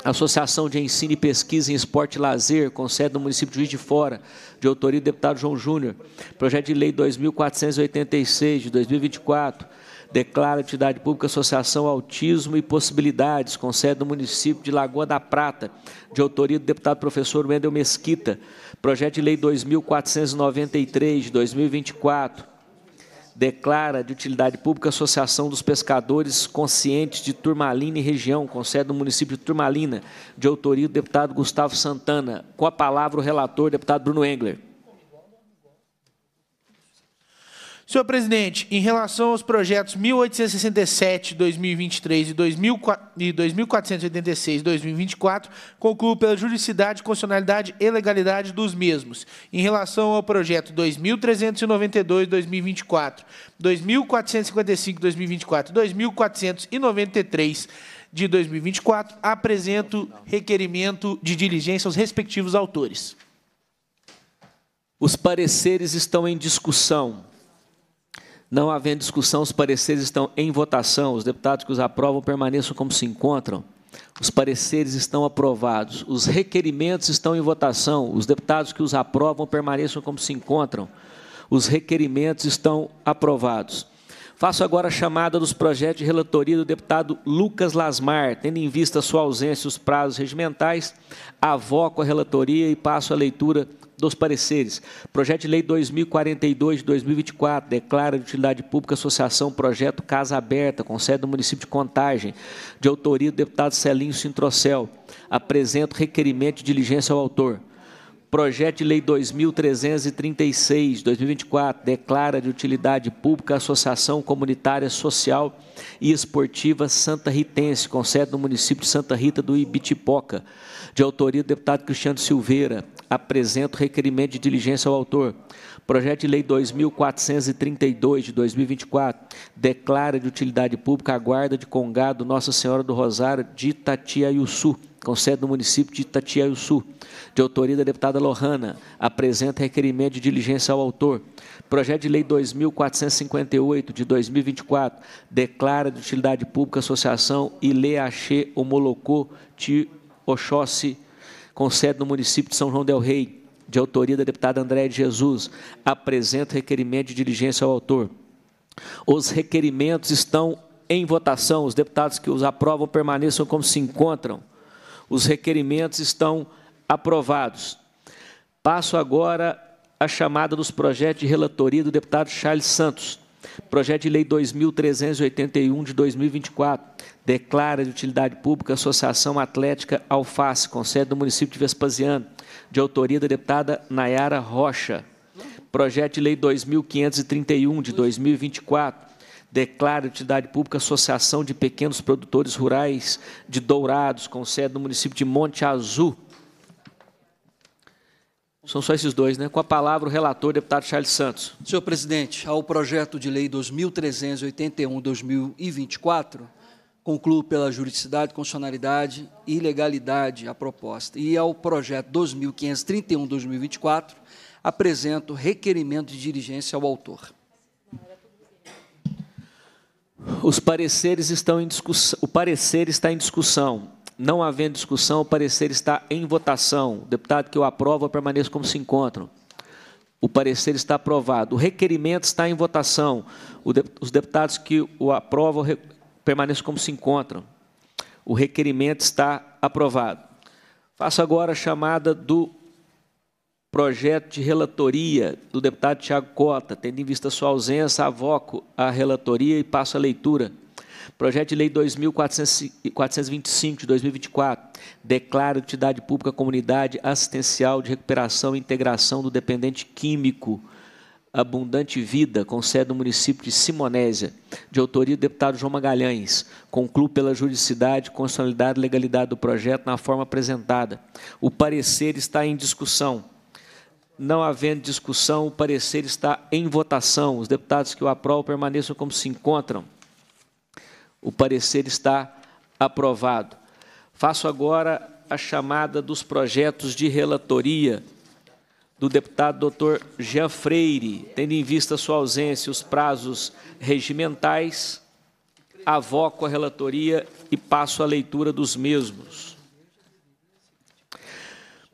Associação de Ensino e Pesquisa em Esporte e Lazer, com sede no município de Juiz de Fora, de autoria do deputado João Júnior. Projeto de Lei 2486 de 2024 declara de pública Associação Autismo e Possibilidades, com sede no município de Lagoa da Prata, de autoria do deputado professor Wendel Mesquita. Projeto de Lei 2493 de 2024 declara de utilidade pública a Associação dos Pescadores Conscientes de Turmalina e Região, com sede no município de Turmalina, de autoria do deputado Gustavo Santana. Com a palavra o relator, deputado Bruno Engler. Senhor presidente, em relação aos projetos 1867, 2023 e 2486, 2024, concluo pela juridicidade, constitucionalidade e legalidade dos mesmos. Em relação ao projeto 2392, 2024, 2455, 2024 e 2493 de 2024, apresento requerimento de diligência aos respectivos autores. Os pareceres estão em discussão. Não havendo discussão, os pareceres estão em votação. Os deputados que os aprovam permaneçam como se encontram. Os pareceres estão aprovados. Os requerimentos estão em votação. Os deputados que os aprovam permaneçam como se encontram. Os requerimentos estão aprovados. Faço agora a chamada dos projetos de relatoria do deputado Lucas Lasmar. Tendo em vista sua ausência e os prazos regimentais, avoco a relatoria e passo a leitura dos pareceres. Projeto de Lei 2042 de 2024 declara de utilidade pública associação Projeto Casa Aberta, com sede no município de Contagem, de autoria do deputado Celinho Sintrocel. Apresento requerimento de diligência ao autor. Projeto de Lei 2336, 2024, declara de utilidade pública a Associação Comunitária Social e Esportiva Santa Ritense, com sede no município de Santa Rita do Ibitipoca, de autoria do deputado Cristiano Silveira. Apresento requerimento de diligência ao autor. Projeto de Lei 2432 de 2024 declara de utilidade pública a Guarda de Congado Nossa Senhora do Rosário de Itatiaiuçu com sede no município de Itatiaiuçu, de autoria da deputada Lohana, apresenta requerimento de diligência ao autor. Projeto de Lei 2458 de 2024 declara de utilidade pública a associação Ileaxê Homolocô de Oxóssi, com sede no município de São João del Rei, de autoria da deputada Andréa de Jesus, apresenta requerimento de diligência ao autor. Os requerimentos estão em votação. Os deputados que os aprovam permaneçam como se encontram. Os requerimentos estão aprovados. Passo agora à chamada dos projetos de relatoria do deputado Charles Santos. Projeto de Lei 2381 de 2024 declara de utilidade pública a Associação Atlética Alface, com sede do município de Vespasiano, de autoria da deputada Nayara Rocha. Projeto de Lei 2531 de 2024 declara utilidade pública Associação de Pequenos Produtores Rurais de Dourados, com sede no município de Monte Azul. São só esses dois, né? Com a palavra o relator, deputado Charles Santos. Senhor presidente, ao projeto de lei 2381-2024, concluo pela juridicidade, constitucionalidade e legalidade a proposta. E ao projeto 2531-2024, apresento requerimento de dirigência ao autor. Os pareceres estão em discussão, o parecer está em discussão. Não havendo discussão, o parecer está em votação. deputado que o aprova permaneça como se encontram. O parecer está aprovado. O requerimento está em votação. De, os deputados que o aprovam re, permaneçam como se encontram. O requerimento está aprovado. Faço agora a chamada do projeto de relatoria do deputado Tiago Cota, tendo em vista sua ausência, avoco a relatoria e passo a leitura. Projeto de Lei 2.425 de 2024 declara utilidade pública comunidade assistencial de recuperação e integração do dependente químico Abundante Vida, com sede no município de Simonésia, de autoria do deputado João Magalhães. Concluo pela juridicidade, constitucionalidade e legalidade do projeto na forma apresentada. O parecer está em discussão. Não havendo discussão, o parecer está em votação. Os deputados que o aprovam permaneçam como se encontram. O parecer está aprovado. Faço agora a chamada dos projetos de relatoria do deputado doutor Jean Freire, tendo em vista sua ausência os prazos regimentais, avoco a relatoria e passo a leitura dos mesmos.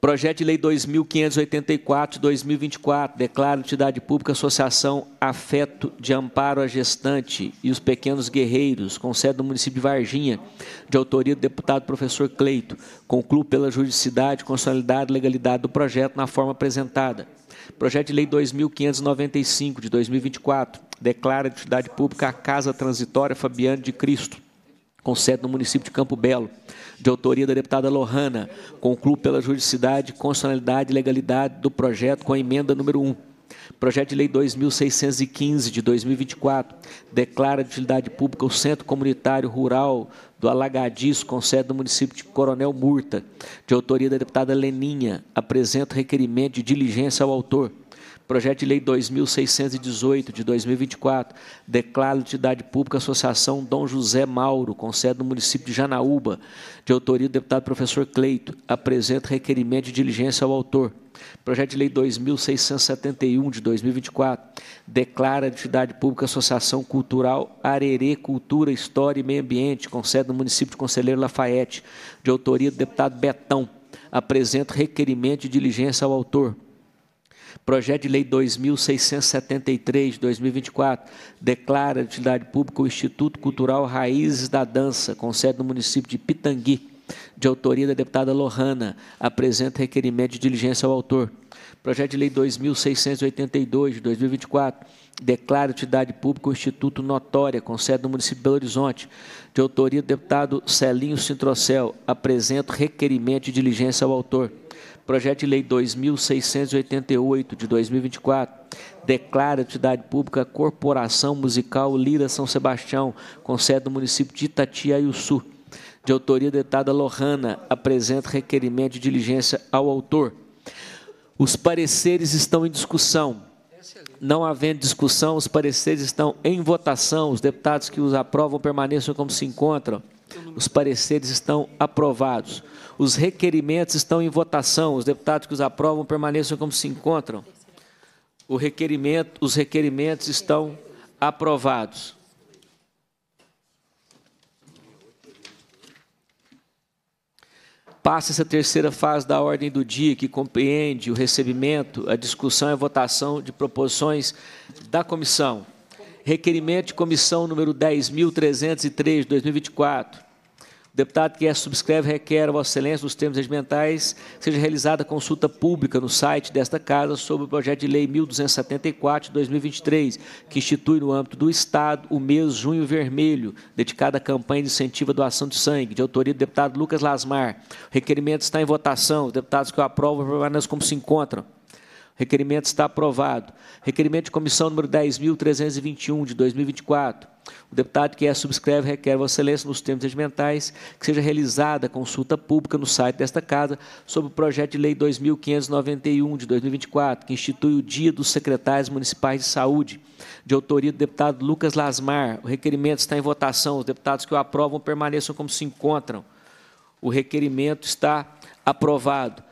Projeto de Lei 2584-2024 declara entidade pública Associação Afeto de Amparo à Gestante e os Pequenos Guerreiros, com sede no município de Varginha, de autoria do deputado professor Cleito. Concluo pela juridicidade, constitucionalidade e legalidade do projeto na forma apresentada. Projeto de Lei 2595 de 2024 declara entidade pública a Casa Transitória Fabiano de Cristo, com sede no município de Campo Belo de autoria da deputada Lohana. Concluo pela juridicidade, constitucionalidade e legalidade do projeto com a emenda número 1. Projeto de Lei 2615 de 2024 declara de utilidade pública o Centro Comunitário Rural do Alagadiço, com sede no município de Coronel Murta, de autoria da deputada Leninha. Apresento requerimento de diligência ao autor Projeto de Lei 2618, de 2024, declara utilidade pública Associação Dom José Mauro, com sede no município de Janaúba, de autoria do deputado professor Cleito. Apresenta requerimento de diligência ao autor. Projeto de Lei 2671, de 2024, declara a entidade pública Associação Cultural Arerê Cultura, História e Meio Ambiente, com sede no município de Conselheiro Lafayette, de autoria do deputado Betão. Apresenta requerimento de diligência ao autor. Projeto de Lei 2673 de 2024 declara a utilidade pública o Instituto Cultural Raízes da Dança, com sede no município de Pitangui, de autoria da deputada Lohana. Apresenta requerimento de diligência ao autor. Projeto de Lei 2682 de 2024 declara utilidade pública o Instituto Notória, com sede no município de Belo Horizonte, de autoria do deputado Celinho Sintrocel. apresenta requerimento de diligência ao autor. Projeto de Lei 2688 de 2024 declara a entidade pública Corporação Musical Lira São Sebastião, com sede no município de Itatiaiuçu. De autoria da deputada Lohana, apresenta requerimento de diligência ao autor. Os pareceres estão em discussão. Não havendo discussão, os pareceres estão em votação. Os deputados que os aprovam permaneçam como se encontram. Os pareceres estão aprovados. Os requerimentos estão em votação. Os deputados que os aprovam permaneçam como se encontram. Requerimento, os requerimentos estão aprovados. Passa essa terceira fase da ordem do dia, que compreende o recebimento, a discussão e a votação de proposições da comissão. Requerimento de comissão número 10.303 de 2024 o deputado que é subscreve requer a Vossa Excelência, nos termos regimentais, seja realizada consulta pública no site desta Casa sobre o projeto de lei 1274 de 2023, que institui no âmbito do Estado o mês Junho Vermelho, dedicado à campanha de incentivo à doação de sangue, de autoria do deputado Lucas Lasmar. O requerimento está em votação. Os deputados que o aprovam permaneçam como se encontram requerimento está aprovado. Requerimento de comissão número 10.321, de 2024. O deputado que é subscreve requer Vossa Excelência, nos termos regimentais, que seja realizada a consulta pública no site desta Casa sobre o projeto de lei 2.591, de 2024, que institui o Dia dos Secretários Municipais de Saúde, de autoria do deputado Lucas Lasmar. O requerimento está em votação. Os deputados que o aprovam permaneçam como se encontram. O requerimento está aprovado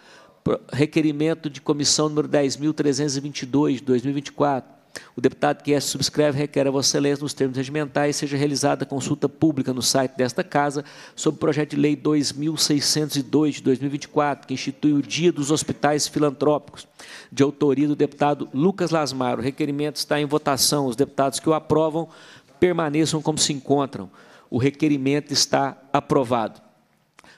requerimento de comissão número 10.322, de 2024. O deputado que é subscreve requer a Vossa Excelência, nos termos regimentais, seja realizada a consulta pública no site desta Casa sobre o projeto de lei 2602 de 2024, que institui o Dia dos Hospitais Filantrópicos, de autoria do deputado Lucas Lasmar. O requerimento está em votação. Os deputados que o aprovam permaneçam como se encontram. O requerimento está aprovado.